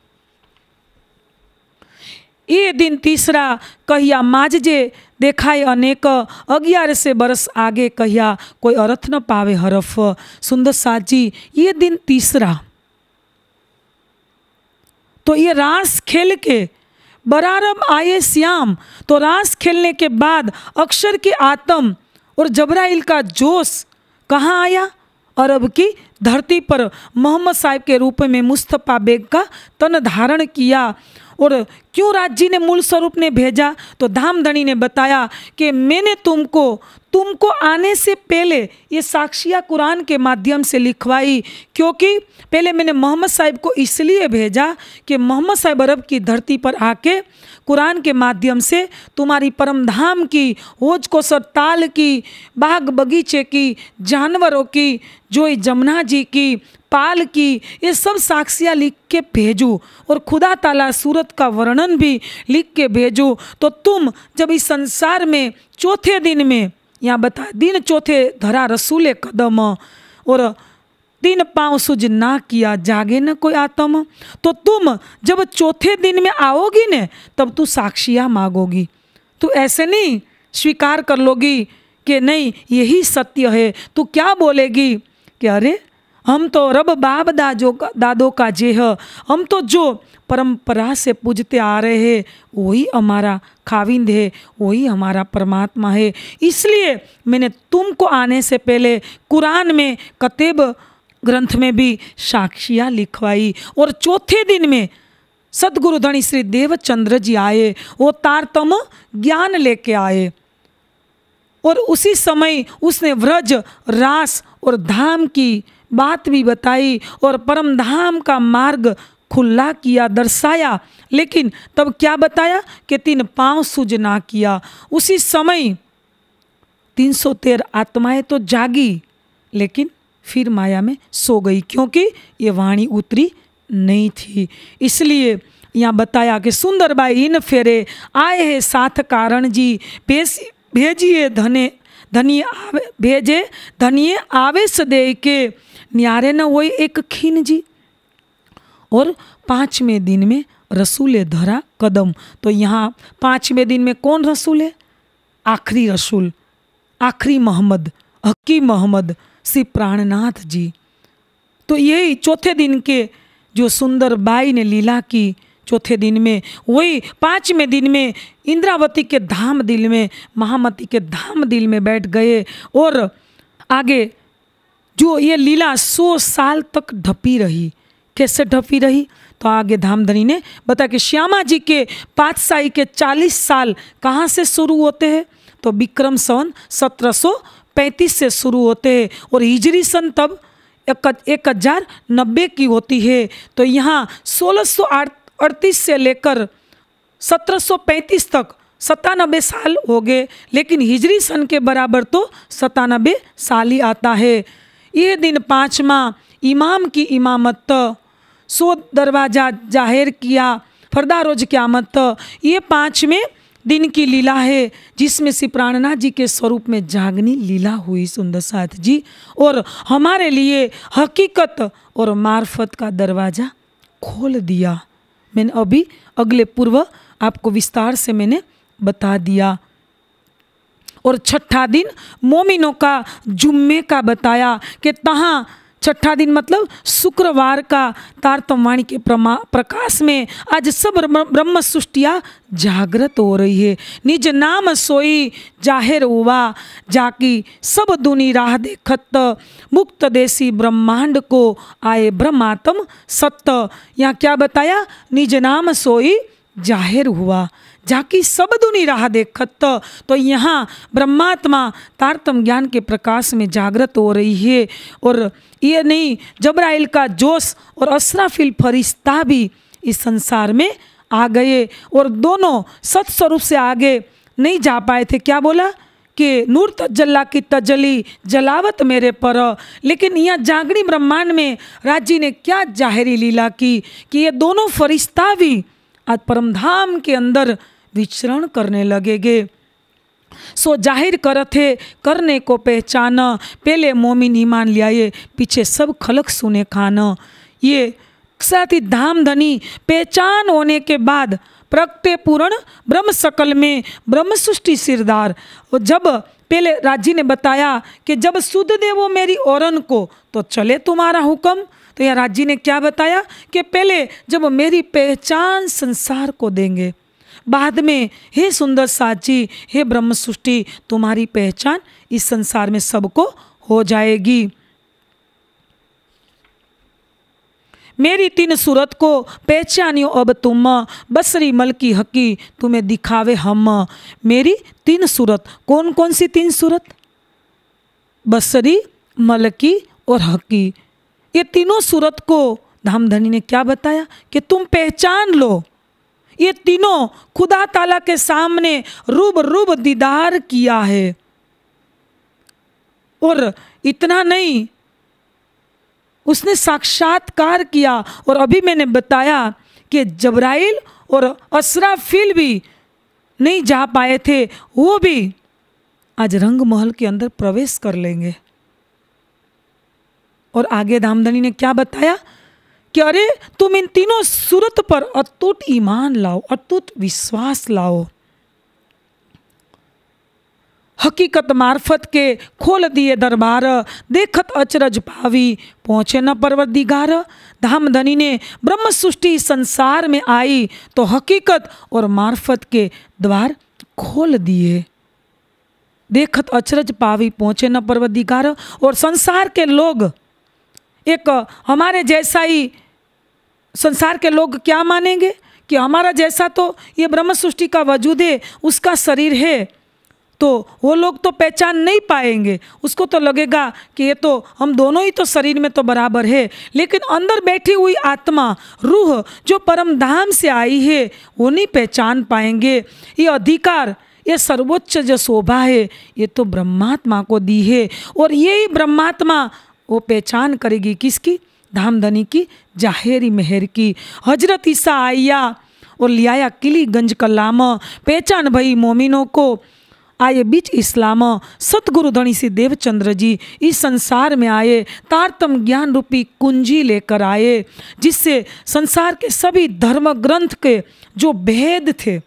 ये दिन तीसरा कहिया माजजे देखाए अनेक अग्यारह से बरस आगे कहिया कोई अर्थ न पावे हरफ सुंदर साथ जी ये दिन तीसरा तो ये रास खेल के बरारम आए श्याम तो रास खेलने के बाद अक्षर के आत्म और जबराइल का जोश कहाँ आया अरब की धरती पर मोहम्मद साहब के रूप में मुस्तफ़ा बेग का तन धारण किया और क्यों राज जी ने मूल स्वरूप ने भेजा तो धामधनी ने बताया कि मैंने तुमको तुमको आने से पहले ये साक्षिया कुरान के माध्यम से लिखवाई क्योंकि पहले मैंने मोहम्मद साहिब को इसलिए भेजा कि मोहम्मद साहिब अरब की धरती पर आके कुरान के माध्यम से तुम्हारी परमधाम की होज को ताल की बाग बगीचे की जानवरों की जो जमुना जी की पाल की ये सब साक्षियाँ लिख के भेजूँ और खुदा ताला सूरत का वर्णन भी लिख के भेजूँ तो तुम जब इस संसार में चौथे दिन में यहाँ बता दिन चौथे धरा रसूले कदम और तीन पाँव सुज ना किया जागे न कोई आत्म तो तुम जब चौथे दिन में आओगी न तब तू साक्षियाँ मांगोगी तू ऐसे नहीं स्वीकार कर लोगी कि नहीं यही सत्य है तू क्या बोलेगी कि अरे हम तो रब बाप दाजो का दादो का जेह हम तो जो परंपरा से पूजते आ रहे हैं वही हमारा खाविंद है वही हमारा परमात्मा है इसलिए मैंने तुमको आने से पहले कुरान में कतेब ग्रंथ में भी साक्षियाँ लिखवाई और चौथे दिन में सदगुरु धनी श्री देवचंद्र जी आए वो तारतम ज्ञान लेके आए और उसी समय उसने व्रज रास और धाम की बात भी बताई और परम धाम का मार्ग खुला किया दर्शाया लेकिन तब क्या बताया कि तीन पाँव सूज ना किया उसी समय तीन सौ तेरह आत्माएँ तो जागी लेकिन फिर माया में सो गई क्योंकि ये वाणी उतरी नहीं थी इसलिए यहाँ बताया कि सुंदर बाई इन फेरे आए है साथ कारण जी भेस भेजिए धने धनी आवे भेजे धनिये आवेश दे के न्यारे न हो एक खीन जी और पाँचवें दिन में रसूले धरा कदम तो यहाँ पाँचवें दिन में कौन रसूल है आखिरी रसूल आखिरी मोहम्मद हकी मोहम्मद श्री प्राणनाथ जी तो यही चौथे दिन के जो सुंदर बाई ने लीला की चौथे दिन में वही पाँचवें दिन में इंद्रावती के धाम दिल में महामती के धाम दिल में बैठ गए और आगे जो ये लीला सौ साल तक ढपी रही कैसे ढपी रही तो आगे धामधनी ने बताया कि श्यामा जी के पातशाही के चालीस साल कहाँ से शुरू होते हैं तो विक्रम सन सत्रह सौ पैंतीस से शुरू होते हैं और हिजरी सन तब एक, एक हजार नब्बे की होती है तो यहाँ सोलह सौ आठ अड़तीस से लेकर 1735 तक सतानबे साल हो गए लेकिन हिजरी सन के बराबर तो सतानबे साल ही आता है ये दिन पाँचवा इमाम की इमामत सो दरवाज़ा जाहिर किया फरदा रोज क्यामत ये पाँचवें दिन की लीला है जिसमें श्री प्राणनाथ जी के स्वरूप में जागनी लीला हुई सुंदर साथ जी और हमारे लिए हकीकत और मार्फत का दरवाज़ा खोल दिया मैंने अभी अगले पूर्व आपको विस्तार से मैंने बता दिया और छठा दिन मोमिनों का जुम्मे का बताया कि तहाँ छठा दिन मतलब शुक्रवार का तारतमवाणी के प्रकाश में आज सब ब्रह्म सृष्टिया जागृत हो रही है निज नाम सोई जाहिर हुआ जाकी सब दुनी राह देखत मुक्त देसी ब्रह्मांड को आए ब्रह्मात्म सत्य यहाँ क्या बताया निज नाम सोई जाहिर हुआ सब दुनी राह देखत तो यहाँ ब्रह्मात्मा तारतम ज्ञान के प्रकाश में जागृत हो रही है और ये नहीं जबराइल का जोश और असराफिल फरिश्ता भी इस संसार में आ गए और दोनों सत्स्वरूप से आगे नहीं जा पाए थे क्या बोला कि नूर तजल्ला की तजली जलावत मेरे पर लेकिन यह जागणी ब्रह्मांड में राज्य ने क्या जाहरी लीला की कि ये दोनों फरिश्ता भी आज परमधाम के अंदर विचरण करने लगेगे सो जाहिर थे करने को पहचान पहले मोमिन ईमान लियाए पीछे सब खलक सुने खान ये साथ ही धाम धनी पहचान होने के बाद प्रकटे पूर्ण ब्रह्म सकल में ब्रह्म सृष्टि सिरदार जब पहले राजी ने बताया कि जब शुद्ध देवो मेरी औरन को तो चले तुम्हारा हुक्म तो यहाँ राज्य ने क्या बताया कि पहले जब मेरी पहचान संसार को देंगे बाद में हे सुंदर साची हे ब्रह्म सृष्टि तुम्हारी पहचान इस संसार में सबको हो जाएगी मेरी तीन सूरत को पहचानियो अब तुम बसरी मल की हकी तुम्हें दिखावे हम मेरी तीन सूरत कौन कौन सी तीन सूरत बसरी मल की और हकी ये तीनों सूरत को धामधनी ने क्या बताया कि तुम पहचान लो ये तीनों खुदा ताला के सामने रूब रूब दीदार किया है और इतना नहीं उसने साक्षात्कार किया और अभी मैंने बताया कि जबराइल और असराफिल भी नहीं जा पाए थे वो भी आज रंग महल के अंदर प्रवेश कर लेंगे और आगे धामधनी ने क्या बताया कि अरे तुम इन तीनों सूरत पर अतुट ईमान लाओ अतुट विश्वास लाओ हकीकत मार्फत के खोल दिए दरबार देखत अचरज पावी पहुँचे न पर्वत धाम धनी ने ब्रह्म सृष्टि संसार में आई तो हकीकत और मार्फत के द्वार खोल दिए देखत अचरज पावी पहुँचे न पर्वत दिगार और संसार के लोग एक हमारे जैसा ही संसार के लोग क्या मानेंगे कि हमारा जैसा तो ये ब्रह्म सृष्टि का वजूद है उसका शरीर है तो वो लोग तो पहचान नहीं पाएंगे उसको तो लगेगा कि ये तो हम दोनों ही तो शरीर में तो बराबर है लेकिन अंदर बैठी हुई आत्मा रूह जो परम धाम से आई है वो नहीं पहचान पाएंगे ये अधिकार ये सर्वोच्च जो शोभा है ये तो ब्रह्मात्मा को दी है और यही ब्रह्मात्मा वो पहचान करेगी किसकी धामधनी की जाहेरी मेहर की हजरत ईसा आया और लियाया किली का लाम पहचान भई मोमिनों को आए बीच इस्लाम सतगुरु धनी सी देवचंद्र जी इस संसार में आए तारतम ज्ञान रूपी कुंजी लेकर आए जिससे संसार के सभी धर्म ग्रंथ के जो भेद थे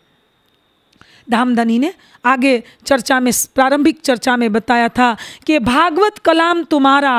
धामधनी ने आगे चर्चा में प्रारंभिक चर्चा में बताया था कि भागवत कलाम तुम्हारा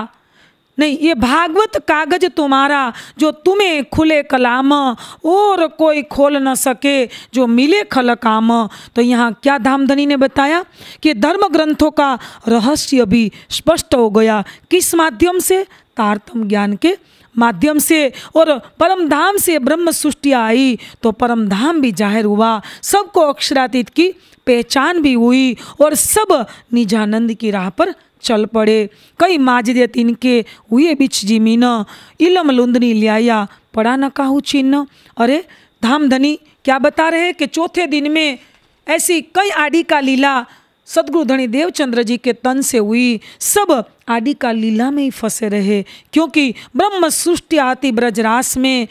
नहीं ये भागवत कागज तुम्हारा जो तुम्हें खुले कलाम और कोई खोल न सके जो मिले खल काम तो यहाँ क्या धामधनी ने बताया कि धर्म ग्रंथों का रहस्य भी स्पष्ट हो गया किस माध्यम से तारतम ज्ञान के माध्यम से और परम धाम से ब्रह्म सृष्टि आई तो परम धाम भी जाहिर हुआ सबको अक्षरातीत की पहचान भी हुई और सब निजानंद की राह पर चल पड़े कई माज दे तिनके हुए बिछ जिमीन इलम लुंदनी लियाया पड़ा न काहू चिन्ह अरे धाम धनी क्या बता रहे कि चौथे दिन में ऐसी कई आदि का लीला सदगुरु धनी देवचंद्र जी के तन से हुई सब आदि का लीला में ही फंसे रहे क्योंकि ब्रह्म सृष्टि आती ब्रजरास में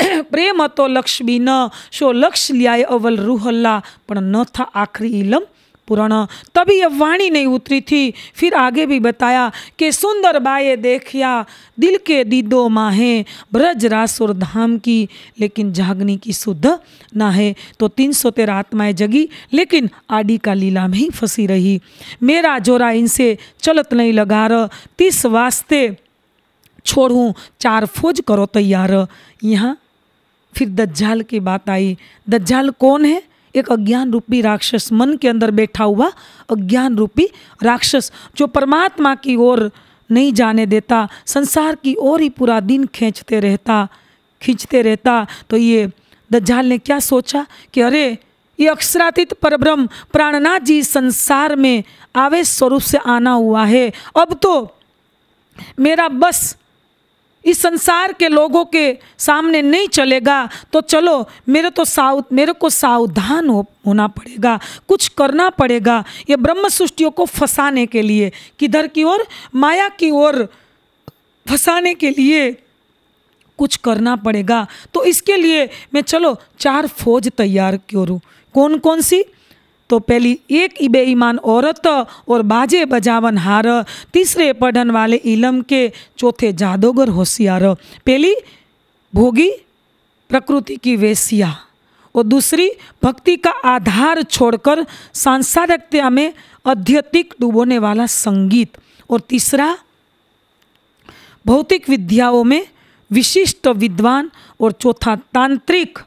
प्रेम तो लक्ष्मी न शो लक्ष्य लियाए अवल रूहल्ला पर न था आखिरी इलम पुराण तभी यह वाणी नहीं उतरी थी फिर आगे भी बताया कि सुंदर बाए देखिया दिल के दीदो माहे ब्रज रास और धाम की लेकिन जागनी की शुद्ध ना है तो तीन सौ तेरह आत्माएँ जगी लेकिन आडी का लीला में ही फंसी रही मेरा जोरा इनसे चलत नहीं लगा रहा तीस वास्ते छोड़ू चार फौज करो तैयार यहाँ फिर दज्जाल की बात आई दज्जाल कौन है एक अज्ञान रूपी राक्षस मन के अंदर बैठा हुआ अज्ञान रूपी राक्षस जो परमात्मा की ओर नहीं जाने देता संसार की ओर ही पूरा दिन खींचते रहता खींचते रहता तो ये दज्जाल ने क्या सोचा कि अरे ये अक्षरातीत परब्रह्म प्राणनाथ जी संसार में आवेश स्वरूप से आना हुआ है अब तो मेरा बस इस संसार के लोगों के सामने नहीं चलेगा तो चलो मेरे तो साव मेरे को सावधान हो होना पड़ेगा कुछ करना पड़ेगा ये ब्रह्म सृष्टियों को फंसाने के लिए किधर की ओर माया की ओर फंसाने के लिए कुछ करना पड़ेगा तो इसके लिए मैं चलो चार फौज तैयार करूँ कौन कौन सी तो पहली एक ही बेईमान औरत और बाजे बजावन हार तीसरे पढ़न वाले इलम के चौथे जादोगर होशियार पहली भोगी प्रकृति की वेशिया और दूसरी भक्ति का आधार छोड़कर सांसारिकता में अध्यतिक डूबोने वाला संगीत और तीसरा भौतिक विद्याओं में विशिष्ट विद्वान और चौथा तांत्रिक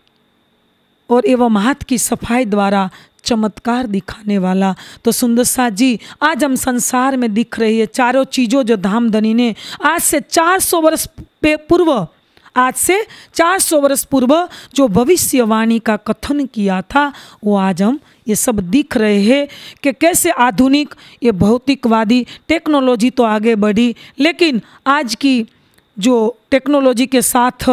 और एवं हाथ की सफाई द्वारा चमत्कार दिखाने वाला तो सुंदर सा जी आज हम संसार में दिख रही है चारों चीज़ों जो धाम धनी ने आज से 400 वर्ष पूर्व आज से 400 वर्ष पूर्व जो भविष्यवाणी का कथन किया था वो आज हम ये सब दिख रहे हैं कि कैसे आधुनिक ये भौतिकवादी टेक्नोलॉजी तो आगे बढ़ी लेकिन आज की जो टेक्नोलॉजी के साथ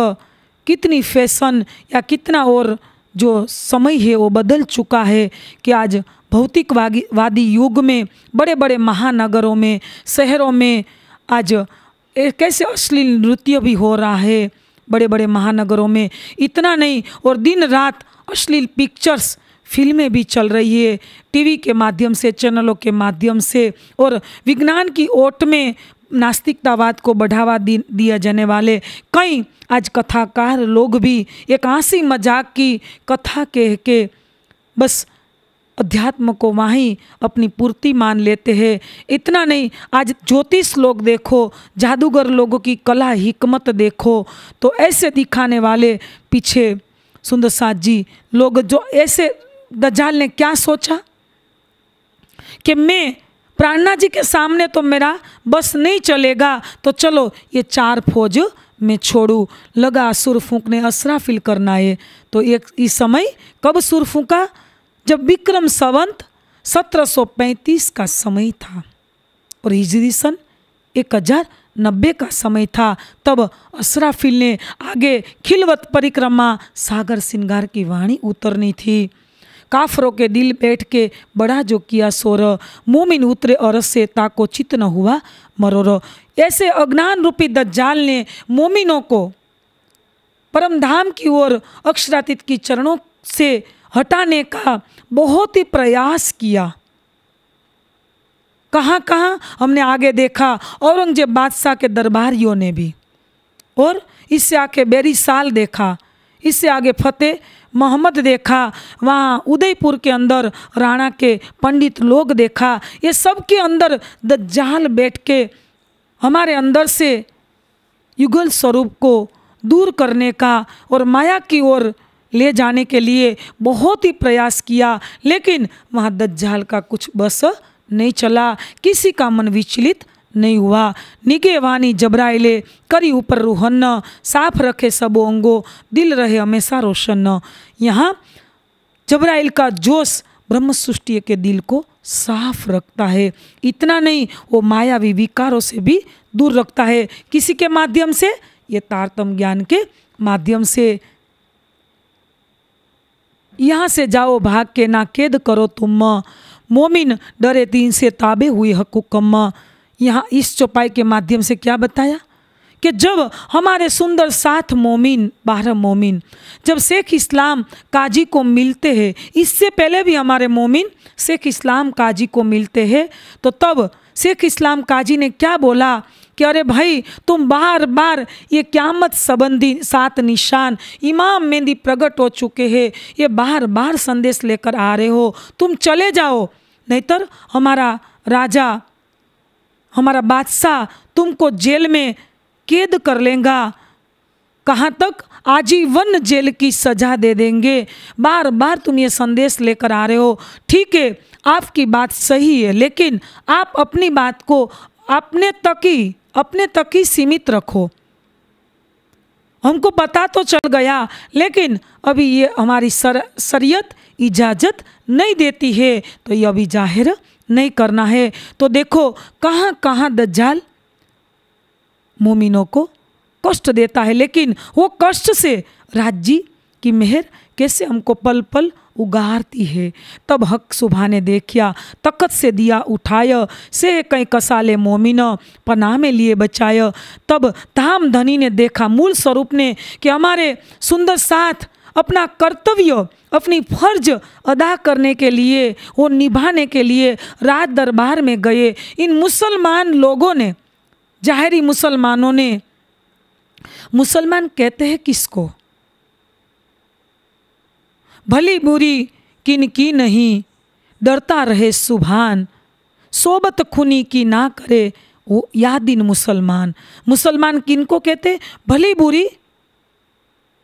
कितनी फैशन या कितना और जो समय है वो बदल चुका है कि आज भौतिकवादी वादी युग में बड़े बड़े महानगरों में शहरों में आज कैसे अश्लील नृत्य भी हो रहा है बड़े बड़े महानगरों में इतना नहीं और दिन रात अश्लील पिक्चर्स फिल्में भी चल रही है टीवी के माध्यम से चैनलों के माध्यम से और विज्ञान की ओट में नास्तिकतावाद को बढ़ावा दिया जाने वाले कई आज कथाकार लोग भी एक आंसी मजाक की कथा कह के बस अध्यात्म को वहीं अपनी पूर्ति मान लेते हैं इतना नहीं आज ज्योतिष लोग देखो जादूगर लोगों की कला हिकमत देखो तो ऐसे दिखाने वाले पीछे सुंदर साथ जी लोग जो ऐसे दजाल ने क्या सोचा कि मैं प्राणना जी के सामने तो मेरा बस नहीं चलेगा तो चलो ये चार फौज मैं छोड़ू लगा सुर फूकने असरा फिल करना है तो एक इस समय कब सुर फूका जब विक्रम संवंत 1735 का समय था और हिजरी सन एक हजार नब्बे का समय था तब असराफिल ने आगे खिलवत परिक्रमा सागर सिंगार की वाणी उतरनी थी काफरों के दिल बैठ के बड़ा जो किया सोर मोमिन उतरे अरस से ताको चित न हुआ मरोर ऐसे अज्ञान रूपी दज्जाल ने मोमिनों को परम धाम की ओर अक्षरातीत की चरणों से हटाने का बहुत ही प्रयास किया कहाँ कहाँ हमने आगे देखा औरंगजेब बादशाह के दरबारियों ने भी और इससे आके बेरी साल देखा इससे आगे फतेह मोहम्मद देखा वहाँ उदयपुर के अंदर राणा के पंडित लोग देखा ये सब के अंदर जाल बैठ के हमारे अंदर से युगल स्वरूप को दूर करने का और माया की ओर ले जाने के लिए बहुत ही प्रयास किया लेकिन वहाँ दज्जाल का कुछ बस नहीं चला किसी का मन विचलित નયુવા નિગેવાની જબરાઈ जबराइले करी ऊपर રૂહન साफ रखे सबो अंगो दिल रहे हमेशा रोशन यहाँ जबराइल का जोश ब्रह्म सृष्टि के दिल को साफ रखता है इतना नहीं वो मायावी विकारों से भी दूर रखता है किसी के माध्यम से ये तारतम ज्ञान के माध्यम से यहाँ से जाओ भाग के ना कैद करो तुम मोमिन डरे तीन से ताबे हुए हकुकम्मा यहाँ इस चौपाई के माध्यम से क्या बताया कि जब हमारे सुंदर सात मोमिन बारह मोमिन जब शेख इस्लाम काजी को मिलते हैं इससे पहले भी हमारे मोमिन शेख इस्लाम काजी को मिलते हैं तो तब शेख इस्लाम काजी ने क्या बोला कि अरे भाई तुम बार बार ये क्यामत संबंधी सात निशान इमाम मेहंदी प्रकट हो चुके हैं ये बार बार संदेश लेकर आ रहे हो तुम चले जाओ नहीं तो हमारा राजा हमारा बादशाह तुमको जेल में कैद कर लेगा कहाँ तक आजीवन जेल की सजा दे देंगे बार बार तुम ये संदेश लेकर आ रहे हो ठीक है आपकी बात सही है लेकिन आप अपनी बात को अपने तक ही अपने तक ही सीमित रखो हमको पता तो चल गया लेकिन अभी ये हमारी सर सरियत इजाज़त नहीं देती है तो ये अभी जाहिर नहीं करना है तो देखो कहाँ कहाँ दज्जाल मोमिनों को कष्ट देता है लेकिन वो कष्ट से राज्य की मेहर कैसे हमको पल पल उगारती है तब हक सुबह ने देखिया तकत से दिया उठाय से कई कसाले मोमिन पना में लिए बचाय तब धाम धनी ने देखा मूल स्वरूप ने कि हमारे सुंदर साथ अपना कर्तव्य अपनी फर्ज अदा करने के लिए वो निभाने के लिए राज दरबार में गए इन मुसलमान लोगों ने जाहरी मुसलमानों ने मुसलमान कहते हैं किसको भली बुरी किन की नहीं डरता रहे सुभान सोबत खुनी की ना करे वो या दिन मुसलमान मुसलमान किन को कहते भली बुरी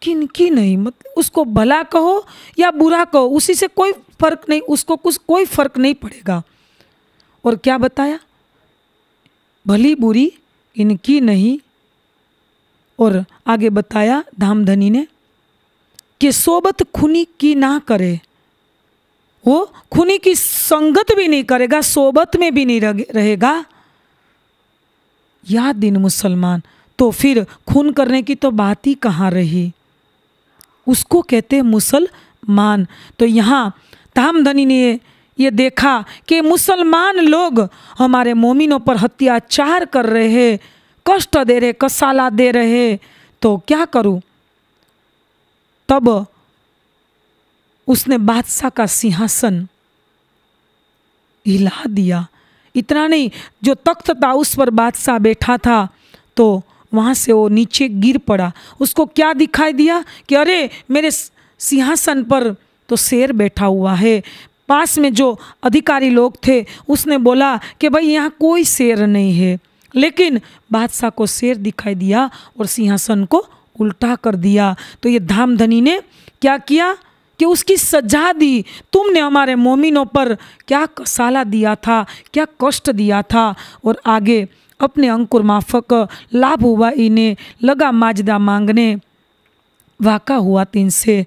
किन की नहीं मतलब उसको भला कहो या बुरा कहो उसी से कोई फर्क नहीं उसको कुछ कोई फर्क नहीं पड़ेगा और क्या बताया भली बुरी इनकी नहीं और आगे बताया धामधनी ने कि सोबत खुनी की ना करे वो खुनी की संगत भी नहीं करेगा सोबत में भी नहीं रहेगा याद दिन मुसलमान तो फिर खून करने की तो बात ही कहाँ रही उसको कहते हैं मुसलमान तो यहाँ तामधनी ने ये देखा कि मुसलमान लोग हमारे मोमिनों पर अत्याचार कर रहे हैं कष्ट दे रहे कसाला दे रहे तो क्या करूँ तब उसने बादशाह का सिंहासन हिला दिया इतना नहीं जो तख्त था उस पर बादशाह बैठा था तो वहाँ से वो नीचे गिर पड़ा उसको क्या दिखाई दिया कि अरे मेरे सिंहासन पर तो शेर बैठा हुआ है पास में जो अधिकारी लोग थे उसने बोला कि भाई यहाँ कोई शेर नहीं है लेकिन बादशाह को शेर दिखाई दिया और सिंहासन को उल्टा कर दिया तो ये धामधनी ने क्या किया कि उसकी सजा दी तुमने हमारे मोमिनों पर क्या कसाला दिया था क्या कष्ट दिया था और आगे अपने अंकुर माफक लाभ हुआ इन्हें लगा माजदा मांगने वाका हुआ तीन से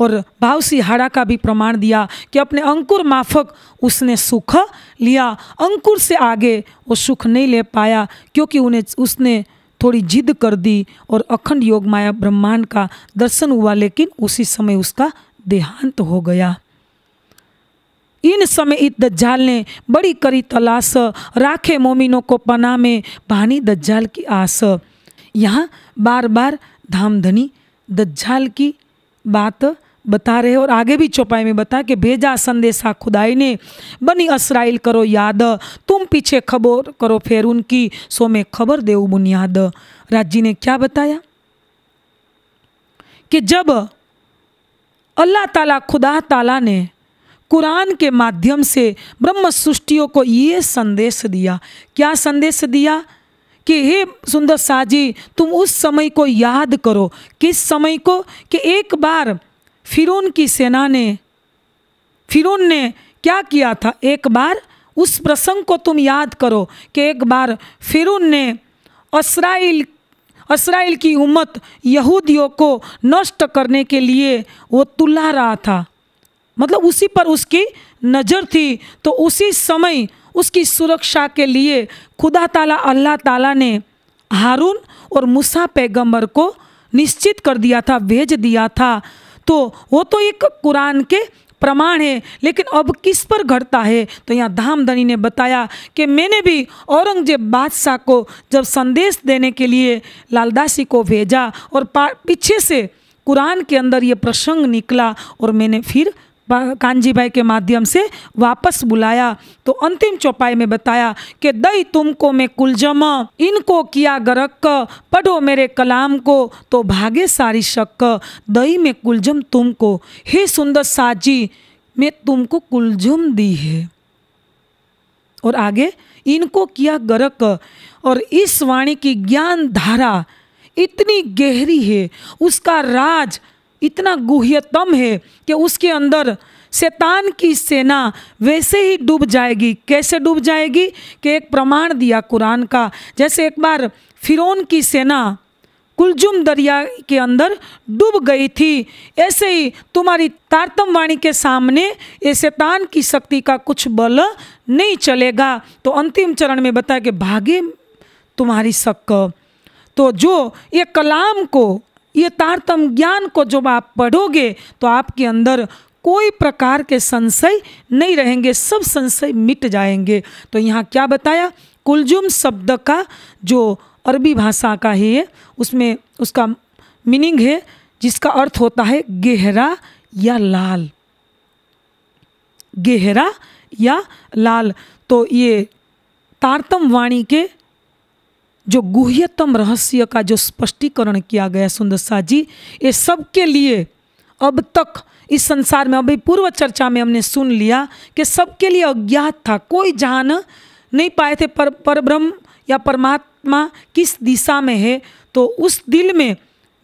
और भावसी हाड़ा का भी प्रमाण दिया कि अपने अंकुर माफक उसने सुख लिया अंकुर से आगे वो सुख नहीं ले पाया क्योंकि उन्हें उसने थोड़ी जिद कर दी और अखंड योग माया ब्रह्मांड का दर्शन हुआ लेकिन उसी समय उसका देहांत हो गया इन समय इत दज्जाल ने बड़ी करी तलाश राखे मोमिनों को पना में भानी दज्जाल की आस यहाँ बार बार धामधनी दज्जाल की बात बता रहे और आगे भी चौपाई में बता कि भेजा संदेशा खुदाई ने बनी असराइल करो याद तुम पीछे खबर करो फिर उनकी सो में खबर दे बुनियाद राज्य ने क्या बताया कि जब अल्लाह ताला खुदा ताला ने कुरान के माध्यम से ब्रह्म सृष्टियों को ये संदेश दिया क्या संदेश दिया कि हे सुंदर साजी तुम उस समय को याद करो किस समय को कि एक बार फिरोन की सेना ने फिरोन ने क्या किया था एक बार उस प्रसंग को तुम याद करो कि एक बार फिरोन ने असराइल असराइल की उम्मत यहूदियों को नष्ट करने के लिए वो तुला रहा था मतलब उसी पर उसकी नज़र थी तो उसी समय उसकी सुरक्षा के लिए खुदा ताला अल्लाह ताला ने हारून और मूसा पैगंबर को निश्चित कर दिया था भेज दिया था तो वो तो एक कुरान के प्रमाण है लेकिन अब किस पर घटता है तो यहाँ धामधनी ने बताया कि मैंने भी औरंगजेब बादशाह को जब संदेश देने के लिए लालदासी को भेजा और पीछे से कुरान के अंदर ये प्रसंग निकला और मैंने फिर कांजी भाई के माध्यम से वापस बुलाया तो अंतिम चौपाई में बताया कि दई तुमको मैं कुलजम इनको किया गरक पढ़ो मेरे कलाम को तो भागे सारी शक दई में कुलजम तुमको हे सुंदर साजी मैं तुमको कुलजम दी है और आगे इनको किया गरक और इस वाणी की ज्ञान धारा इतनी गहरी है उसका राज इतना गुह्यतम है कि उसके अंदर शैतान की सेना वैसे ही डूब जाएगी कैसे डूब जाएगी कि एक प्रमाण दिया कुरान का जैसे एक बार फिरौन की सेना कुलजुम दरिया के अंदर डूब गई थी ऐसे ही तुम्हारी तारतम वाणी के सामने ये शैतान की शक्ति का कुछ बल नहीं चलेगा तो अंतिम चरण में बताया कि भागे तुम्हारी शक तो जो ये कलाम को ये तारतम ज्ञान को जब आप पढ़ोगे तो आपके अंदर कोई प्रकार के संशय नहीं रहेंगे सब संशय मिट जाएंगे तो यहाँ क्या बताया कुलजुम शब्द का जो अरबी भाषा का ही है उसमें उसका मीनिंग है जिसका अर्थ होता है गहरा या लाल गहरा या लाल तो ये तारतम वाणी के जो गुह्यतम रहस्य का जो स्पष्टीकरण किया गया सुंदर शाह जी ये सबके लिए अब तक इस संसार में अभी पूर्व चर्चा में हमने सुन लिया कि सबके लिए अज्ञात था कोई जान नहीं पाए थे पर परब्रह्म या परमात्मा किस दिशा में है तो उस दिल में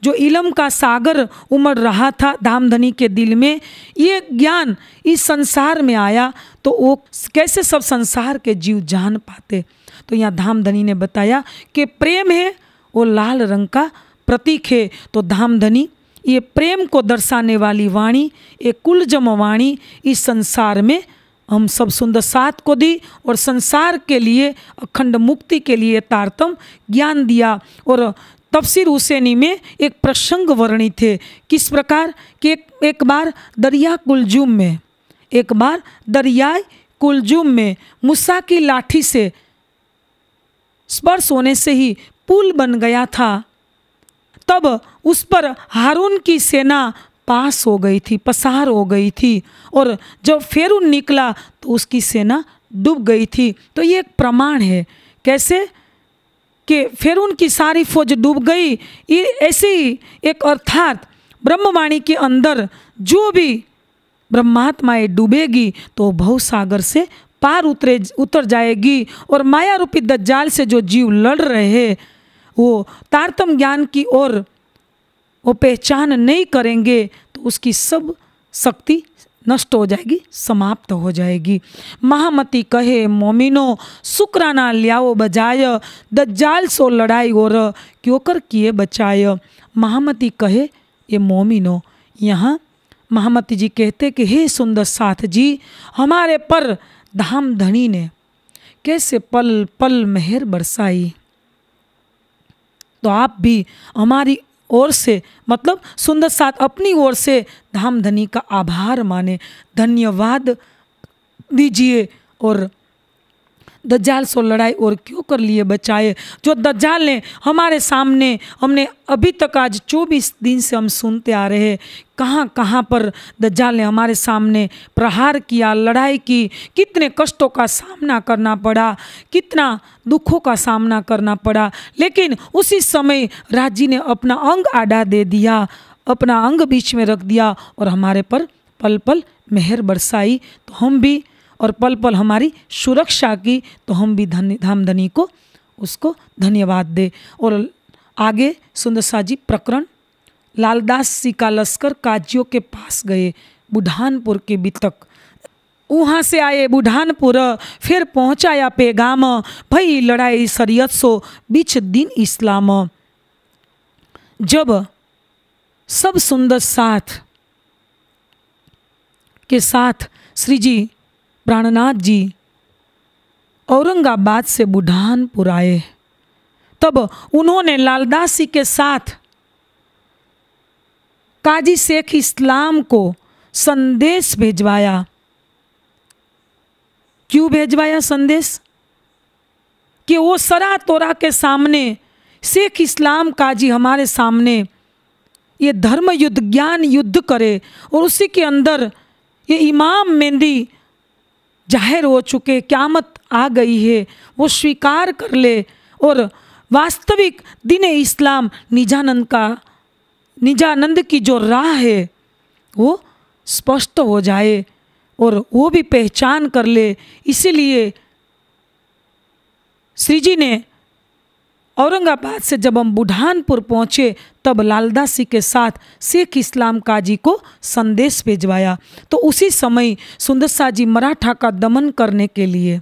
जो इलम का सागर उमड़ रहा था धामधनी के दिल में ये ज्ञान इस संसार में आया तो वो कैसे सब संसार के जीव जान पाते तो यहाँ धामधनी ने बताया कि प्रेम है वो लाल रंग का प्रतीक है तो धामधनी ये प्रेम को दर्शाने वाली वाणी ये कुलजम वाणी इस संसार में हम सब सुंदर साथ को दी और संसार के लिए अखंड मुक्ति के लिए तारतम ज्ञान दिया और तफसीर हुसैनी में एक प्रसंग वर्णित थे किस प्रकार कि एक, एक बार दरिया कुलजुम में एक बार दरियाए कुलजुम में मूसा की लाठी से स्पर्श होने से ही पुल बन गया था तब उस पर हारून की सेना पास हो गई थी पसार हो गई थी और जब फेरून निकला तो उसकी सेना डूब गई थी तो ये एक प्रमाण है कैसे कि फेरून की सारी फौज डूब गई ये ही एक अर्थात ब्रह्मवाणी के अंदर जो भी ब्रह्मात्माएं डूबेगी तो बहुसागर से पार उतरे उतर जाएगी और माया रूपी दज्जाल से जो जीव लड़ रहे वो तारतम ज्ञान की ओर वो पहचान नहीं करेंगे तो उसकी सब शक्ति नष्ट हो जाएगी समाप्त हो जाएगी महामती कहे मोमिनो शुक्राना लियाओ बजाय दज्जाल सो लड़ाई और क्यों कर किए बचाय महामती कहे ये मोमिनो यहाँ महामती जी कहते कि हे सुंदर साथ जी हमारे पर धाम धनी ने कैसे पल पल मेहर बरसाई तो आप भी हमारी ओर से मतलब सुंदर साथ अपनी ओर से धाम धनी का आभार माने धन्यवाद दीजिए और दज्जाल से लड़ाई और क्यों कर लिए बचाए जो दज्जाल ने हमारे सामने हमने अभी तक आज चौबीस दिन से हम सुनते आ रहे हैं कहाँ कहाँ पर दज्जाल ने हमारे सामने प्रहार किया लड़ाई की कितने कष्टों का सामना करना पड़ा कितना दुखों का सामना करना पड़ा लेकिन उसी समय राजी ने अपना अंग आडा दे दिया अपना अंग बीच में रख दिया और हमारे पर पल पल मेहर बरसाई तो हम भी और पल पल हमारी सुरक्षा की तो हम भी धन्य धाम धनी को उसको धन्यवाद दे और आगे सुंदरसा जी प्रकरण लालदास सी का लश्कर काजियों के पास गए बुढ़ानपुर के बीतक वहाँ से आए बुढ़ानपुर फिर पहुँचाया पैगाम भई लड़ाई शरीयत सो बीच दिन इस्लाम जब सब सुंदर साथ के साथ श्री जी प्राणनाथ जी औरंगाबाद से बुढ़ानपुर आए तब उन्होंने लालदासी के साथ काजी शेख इस्लाम को संदेश भेजवाया क्यों भेजवाया संदेश कि वो सरा तोरा के सामने शेख इस्लाम काजी हमारे सामने ये धर्म युद्ध ज्ञान युद्ध करे और उसी के अंदर ये इमाम मेहंदी जाहिर हो चुके क्यामत आ गई है वो स्वीकार कर ले और वास्तविक दिन इस्लाम निजानंद का निजानंद की जो राह है वो स्पष्ट हो जाए और वो भी पहचान कर ले इसीलिए श्री जी ने औरंगाबाद से जब हम बुढ़ानपुर पहुँचे तब लालदासी के साथ शेख इस्लाम काजी को संदेश भेजवाया तो उसी समय सुंदर शाह जी मराठा का दमन करने के लिए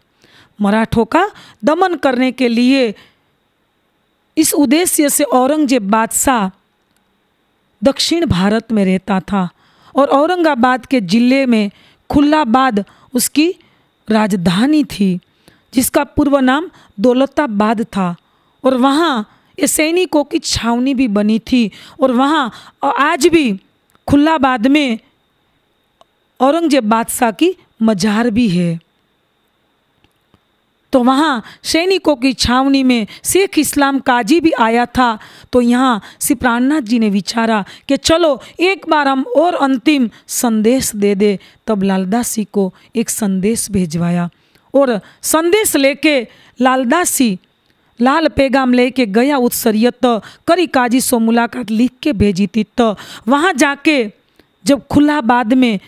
मराठों का दमन करने के लिए इस उद्देश्य से औरंगजेब बादशाह दक्षिण भारत में रहता था और औरंगाबाद के ज़िले में खुल्लाबाद उसकी राजधानी थी जिसका पूर्व नाम दौलताबाद था और वहाँ ये सैनिकों की छावनी भी बनी थी और वहाँ आज भी खुल्लाबाद में औरंगजेब बादशाह की मजार भी है तो वहाँ सैनिकों की छावनी में शेख इस्लाम काजी भी आया था तो यहाँ श्री प्राणनाथ जी ने विचारा कि चलो एक बार हम और अंतिम संदेश दे दे तब लालदास जी को एक संदेश भेजवाया और संदेश लेके लालदास जी लाल पैगाम लेके गया उस सरियत करी काजी सो मुलाकात लिख के भेजी थी तो वहाँ जाके जब खुला बाद में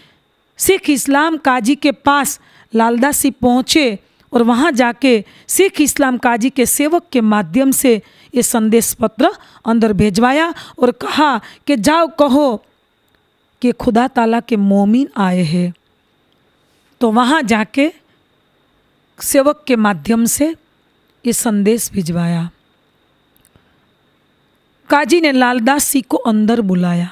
सिख इस्लाम काजी के पास लालदासी पहुँचे और वहाँ जाके सिख इस्लाम काजी के सेवक के माध्यम से ये संदेश पत्र अंदर भेजवाया और कहा कि जाओ कहो कि खुदा ताला के मोमिन आए हैं तो वहाँ जाके सेवक के माध्यम से ये संदेश भिजवाया काजी ने लालदास जी को अंदर बुलाया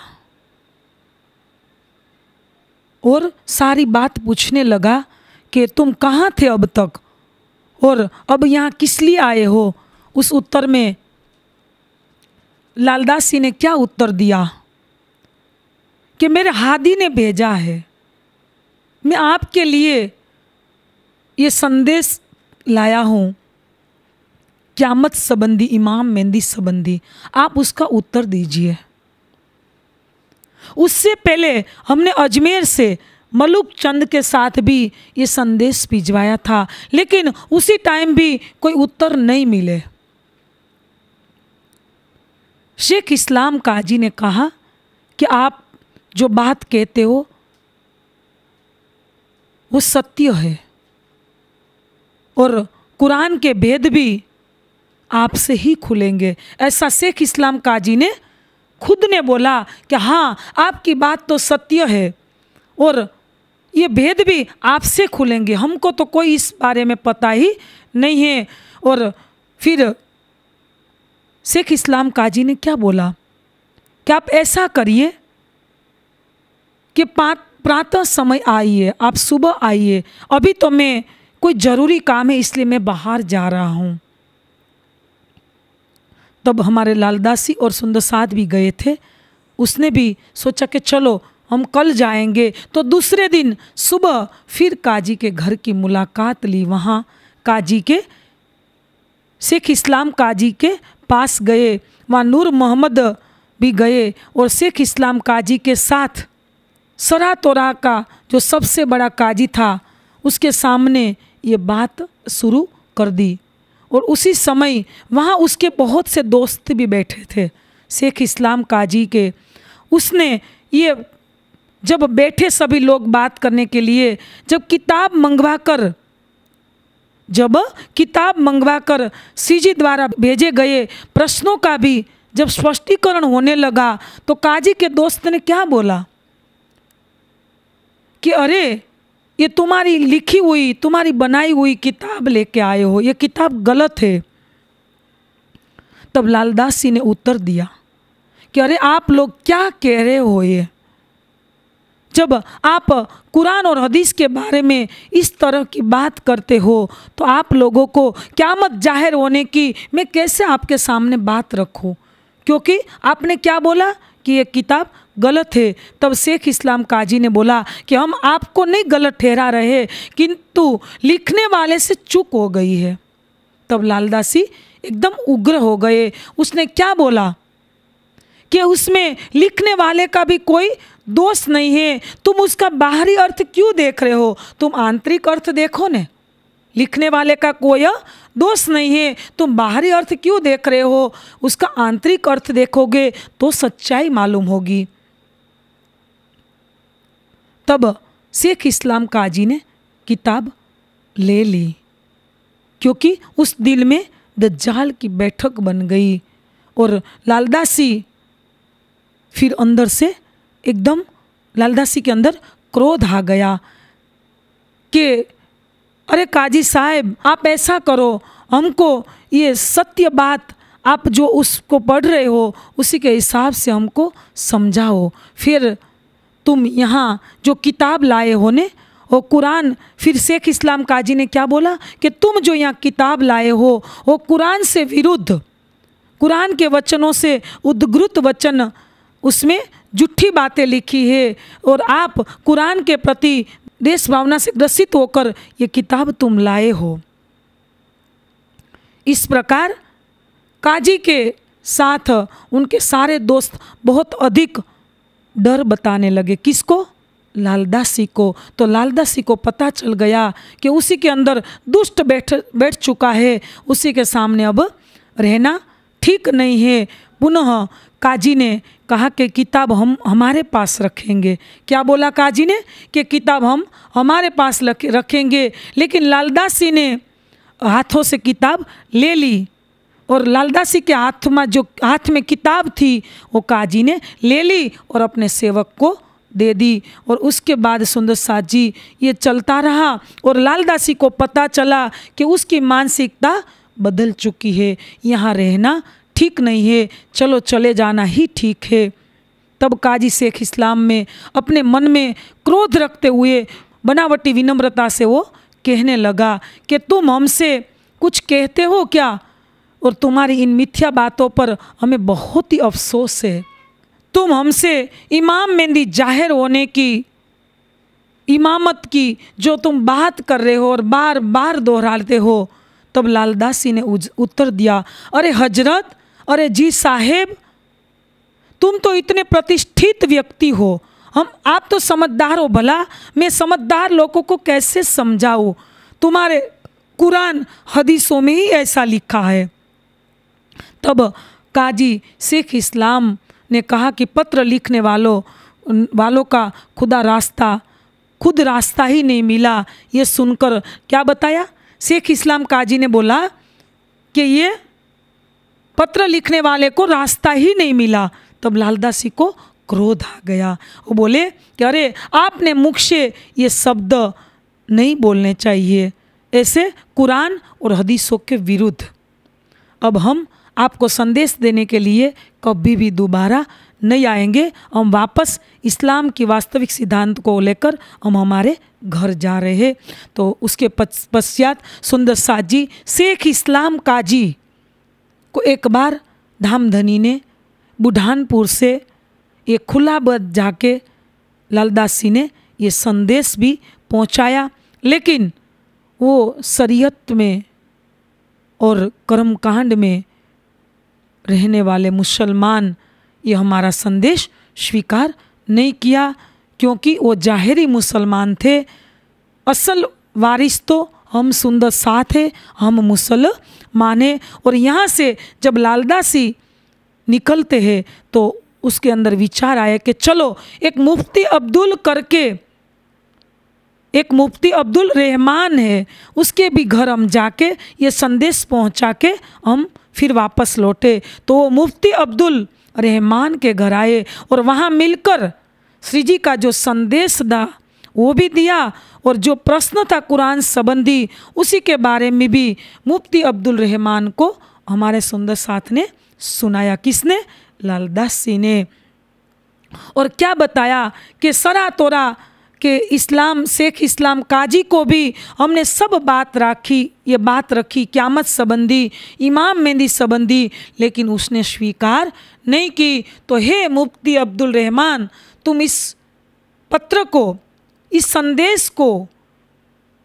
और सारी बात पूछने लगा कि तुम कहाँ थे अब तक और अब यहाँ किस लिए आए हो उस उत्तर में लालदास जी ने क्या उत्तर दिया कि मेरे हादी ने भेजा है मैं आपके लिए ये संदेश लाया हूँ क्यामत संबंधी इमाम मेहंदी संबंधी आप उसका उत्तर दीजिए उससे पहले हमने अजमेर से मलुक चंद के साथ भी ये संदेश भिजवाया था लेकिन उसी टाइम भी कोई उत्तर नहीं मिले शेख इस्लाम काजी ने कहा कि आप जो बात कहते हो वो सत्य है और कुरान के भेद भी आपसे ही खुलेंगे ऐसा शेख इस्लाम काजी ने खुद ने बोला कि हाँ आपकी बात तो सत्य है और ये भेद भी आपसे खुलेंगे हमको तो कोई इस बारे में पता ही नहीं है और फिर शेख इस्लाम काजी ने क्या बोला कि आप ऐसा करिए कि पाँच प्रातः समय आइए आप सुबह आइए अभी तो मैं कोई ज़रूरी काम है इसलिए मैं बाहर जा रहा हूँ तब हमारे लालदासी और सुंदर साध भी गए थे उसने भी सोचा कि चलो हम कल जाएंगे तो दूसरे दिन सुबह फिर काजी के घर की मुलाकात ली वहाँ काजी के शेख इस्लाम काजी के पास गए वहाँ नूर मोहम्मद भी गए और शेख इस्लाम काजी के साथ सरा तोरा का जो सबसे बड़ा काजी था उसके सामने ये बात शुरू कर दी और उसी समय वहाँ उसके बहुत से दोस्त भी बैठे थे शेख इस्लाम काजी के उसने ये जब बैठे सभी लोग बात करने के लिए जब किताब मंगवा कर जब किताब मंगवा कर सीजी द्वारा भेजे गए प्रश्नों का भी जब स्पष्टीकरण होने लगा तो काजी के दोस्त ने क्या बोला कि अरे ये तुम्हारी लिखी हुई तुम्हारी बनाई हुई किताब लेके आए हो ये किताब गलत है तब लालदास जी ने उत्तर दिया कि अरे आप लोग क्या कह रहे हो ये जब आप कुरान और हदीस के बारे में इस तरह की बात करते हो तो आप लोगों को क्या मत जाहिर होने की मैं कैसे आपके सामने बात रखूं क्योंकि आपने क्या बोला कि ये किताब गलत है तब शेख इस्लाम काजी ने बोला कि हम आपको नहीं गलत ठहरा रहे किंतु लिखने वाले से चूक हो गई है तब लालदासी एकदम उग्र हो गए उसने क्या बोला कि उसमें लिखने वाले का भी कोई दोष नहीं है तुम उसका बाहरी अर्थ क्यों देख रहे हो तुम आंतरिक अर्थ देखो ने लिखने वाले का कोई दोष नहीं है तुम बाहरी अर्थ क्यों देख रहे हो उसका आंतरिक अर्थ देखोगे तो सच्चाई मालूम होगी तब शेख इस्लाम काजी ने किताब ले ली क्योंकि उस दिल में दज्जाल की बैठक बन गई और लालदासी फिर अंदर से एकदम लालदासी के अंदर क्रोध आ गया कि अरे काजी साहब आप ऐसा करो हमको ये सत्य बात आप जो उसको पढ़ रहे हो उसी के हिसाब से हमको समझाओ फिर तुम यहाँ जो किताब लाए होने वो कुरान फिर शेख इस्लाम काजी ने क्या बोला कि तुम जो यहाँ किताब लाए हो वो कुरान से विरुद्ध कुरान के वचनों से उद्गृत वचन उसमें जुट्ठी बातें लिखी है और आप कुरान के प्रति देश भावना से ग्रसित होकर ये किताब तुम लाए हो इस प्रकार काजी के साथ उनके सारे दोस्त बहुत अधिक डर बताने लगे किसको लालदासी को तो लालदासी को पता चल गया कि उसी के अंदर दुष्ट बैठ बैठ चुका है उसी के सामने अब रहना ठीक नहीं है पुनः काजी ने कहा कि किताब हम हमारे पास रखेंगे क्या बोला काजी ने कि किताब हम हमारे पास रखेंगे लेकिन लालदासी ने हाथों से किताब ले ली और लालदासी के हाथ में जो हाथ में किताब थी वो काजी ने ले ली और अपने सेवक को दे दी और उसके बाद सुंदर साथ जी ये चलता रहा और लालदासी को पता चला कि उसकी मानसिकता बदल चुकी है यहाँ रहना ठीक नहीं है चलो चले जाना ही ठीक है तब काजी शेख इस्लाम में अपने मन में क्रोध रखते हुए बनावटी विनम्रता से वो कहने लगा कि तुम हमसे कुछ कहते हो क्या और तुम्हारी इन मिथ्या बातों पर हमें बहुत ही अफसोस है तुम हमसे इमाम मेहंदी जाहिर होने की इमामत की जो तुम बात कर रहे हो और बार बार दोहराते हो तब लालदासी ने उत्तर दिया अरे हजरत अरे जी साहेब तुम तो इतने प्रतिष्ठित व्यक्ति हो हम आप तो समझदार हो भला मैं समझदार लोगों को कैसे समझाऊँ तुम्हारे कुरान हदीसों में ही ऐसा लिखा है तब काजी शेख इस्लाम ने कहा कि पत्र लिखने वालों वालों का खुदा रास्ता खुद रास्ता ही नहीं मिला ये सुनकर क्या बताया शेख इस्लाम काजी ने बोला कि ये पत्र लिखने वाले को रास्ता ही नहीं मिला तब लालदास जी को क्रोध आ गया वो बोले कि अरे आपने मुख से ये शब्द नहीं बोलने चाहिए ऐसे कुरान और हदीसों के विरुद्ध अब हम आपको संदेश देने के लिए कभी भी दोबारा नहीं आएंगे हम वापस इस्लाम की वास्तविक सिद्धांत को लेकर हम हमारे घर जा रहे हैं तो उसके पश्चात सुंदर साजी जी शेख इस्लाम काजी को एक बार धामधनी ने बुढ़ानपुर से ये खुला बद जाके लालदास जी ने ये संदेश भी पहुंचाया लेकिन वो शरीयत में और कर्मकांड में रहने वाले मुसलमान ये हमारा संदेश स्वीकार नहीं किया क्योंकि वो जाहिरी मुसलमान थे असल वारिस तो हम सुंदर साथ है हम मुसल माने और यहाँ से जब लालदासी निकलते हैं तो उसके अंदर विचार आया कि चलो एक मुफ्ती अब्दुल करके एक मुफ्ती अब्दुल रहमान है उसके भी घर हम जाके ये संदेश पहुँचा के हम फिर वापस लौटे तो वो मुफ्ती अब्दुल रहमान के घर आए और वहाँ मिलकर श्री जी का जो संदेश था वो भी दिया और जो प्रश्न था कुरान संबंधी उसी के बारे में भी मुफ्ती अब्दुल रहमान को हमारे सुंदर साथ ने सुनाया किसने लालदास सिंह ने और क्या बताया कि सरा तोरा कि इस्लाम शेख इस्लाम काजी को भी हमने सब बात राखी ये बात रखी क्यामत संबंधी इमाम मेहंदी संबंधी लेकिन उसने स्वीकार नहीं की तो हे मुफ्ती अब्दुल रहमान तुम इस पत्र को इस संदेश को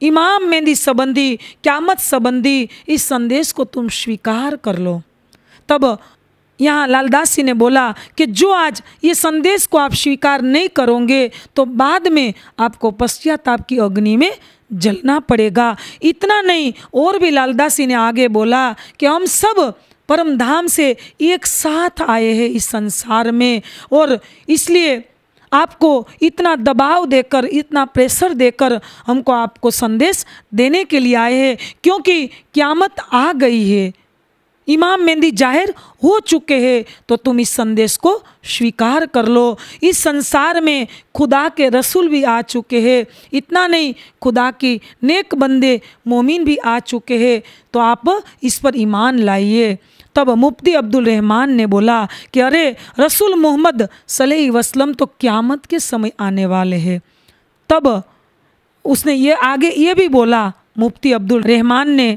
इमाम मेहंदी संबंधी क्यामत संबंधी इस संदेश को तुम स्वीकार कर लो तब यहाँ लालदास जी ने बोला कि जो आज ये संदेश को आप स्वीकार नहीं करोगे तो बाद में आपको पश्चाताप की अग्नि में जलना पड़ेगा इतना नहीं और भी लालदास जी ने आगे बोला कि हम सब परम धाम से एक साथ आए हैं इस संसार में और इसलिए आपको इतना दबाव देकर इतना प्रेशर देकर हमको आपको संदेश देने के लिए आए हैं क्योंकि क्यामत आ गई है इमाम मेहंदी जाहिर हो चुके हैं तो तुम इस संदेश को स्वीकार कर लो इस संसार में खुदा के रसूल भी आ चुके हैं इतना नहीं खुदा की नेक बंदे मोमिन भी आ चुके हैं तो आप इस पर ईमान लाइए तब मुफ्ती अब्दुल रहमान ने बोला कि अरे रसूल मोहम्मद सले वसलम तो क़्यामत के समय आने वाले हैं तब उसने ये आगे ये भी बोला मुफ्ती अब्दुल रहमान ने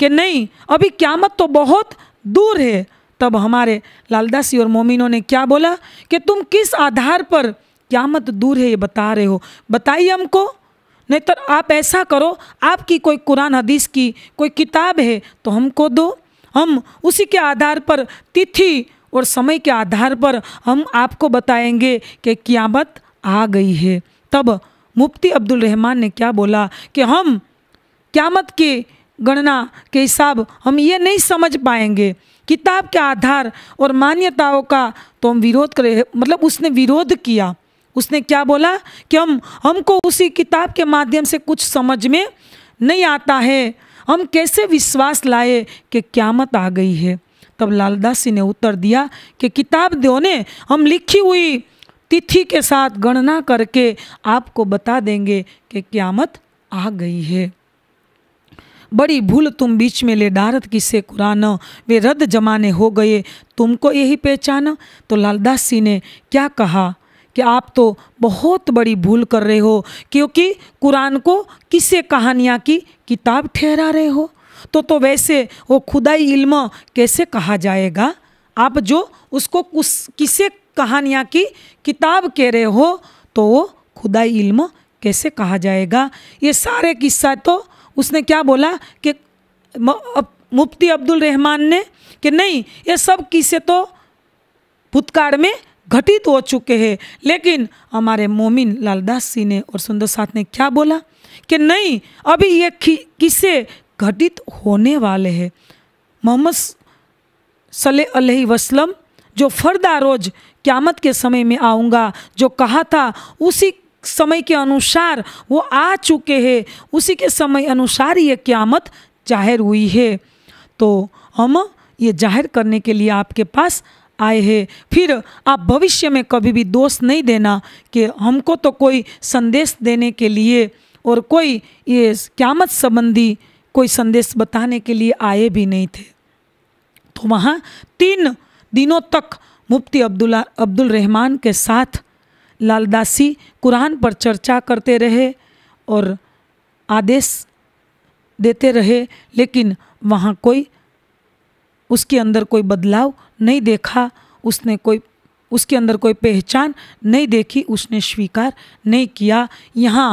कि नहीं अभी क्यामत तो बहुत दूर है तब हमारे लालदासी और मोमिनों ने क्या बोला कि तुम किस आधार पर क्यामत दूर है ये बता रहे हो बताइए हमको नहीं तो आप ऐसा करो आपकी कोई कुरान हदीस की कोई किताब है तो हमको दो हम उसी के आधार पर तिथि और समय के आधार पर हम आपको बताएंगे कि क्यामत आ गई है तब मुफ्ती अब्दुल रहमान ने क्या बोला कि हम क्यामत के गणना के हिसाब हम ये नहीं समझ पाएंगे किताब के आधार और मान्यताओं का तो हम विरोध करें मतलब उसने विरोध किया उसने क्या बोला कि हम हमको उसी किताब के माध्यम से कुछ समझ में नहीं आता है हम कैसे विश्वास लाए कि क्यामत आ गई है तब लालदासी ने उत्तर दिया कि किताब दो ने हम लिखी हुई तिथि के साथ गणना करके आपको बता देंगे कि क्यामत आ गई है बड़ी भूल तुम बीच में ले डारत किसे कुरान वे रद्द जमाने हो गए तुमको यही पहचान तो लालदास जी ने क्या कहा कि आप तो बहुत बड़ी भूल कर रहे हो क्योंकि कुरान को किसे कहानियाँ की किताब ठहरा रहे हो तो तो वैसे वो खुदाई इल्म कैसे कहा जाएगा आप जो उसको कुछ किसे कहानियाँ की किताब कह रहे हो तो वो खुदाई इल्म कैसे कहा जाएगा ये सारे किस्सा तो उसने क्या बोला कि मुफ्ती अब्दुल रहमान ने कि नहीं ये सब किसे तो भूतकाल में घटित हो चुके हैं लेकिन हमारे मोमिन लालदास सिंह ने और सुंदर साथ ने क्या बोला कि नहीं अभी ये किस्से घटित होने वाले हैं मोहम्मद सले वसलम जो फरदा रोज क्यामत के समय में आऊँगा जो कहा था उसी समय के अनुसार वो आ चुके हैं उसी के समय अनुसार ये क्यामत जाहिर हुई है तो हम ये जाहिर करने के लिए आपके पास आए हैं फिर आप भविष्य में कभी भी दोष नहीं देना कि हमको तो कोई संदेश देने के लिए और कोई ये क्यामत संबंधी कोई संदेश बताने के लिए आए भी नहीं थे तो वहाँ तीन दिनों तक मुफ्ती अब्दुल्ला अब्दुल रहमान के साथ लालदासी कुरान पर चर्चा करते रहे और आदेश देते रहे लेकिन वहाँ कोई उसके अंदर कोई बदलाव नहीं देखा उसने कोई उसके अंदर कोई पहचान नहीं देखी उसने स्वीकार नहीं किया यहाँ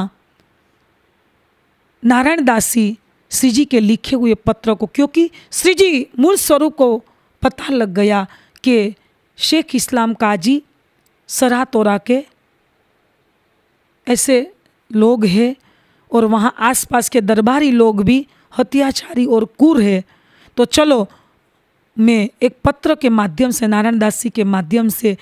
नारायण दासी श्री जी के लिखे हुए पत्र को क्योंकि श्री जी मूल स्वरूप को पता लग गया कि शेख इस्लाम काजी सरा तोरा के ऐसे लोग हैं और वहाँ आसपास के दरबारी लोग भी हत्याचारी और कुर है तो चलो मैं एक पत्र के माध्यम से नारायण दास जी के माध्यम से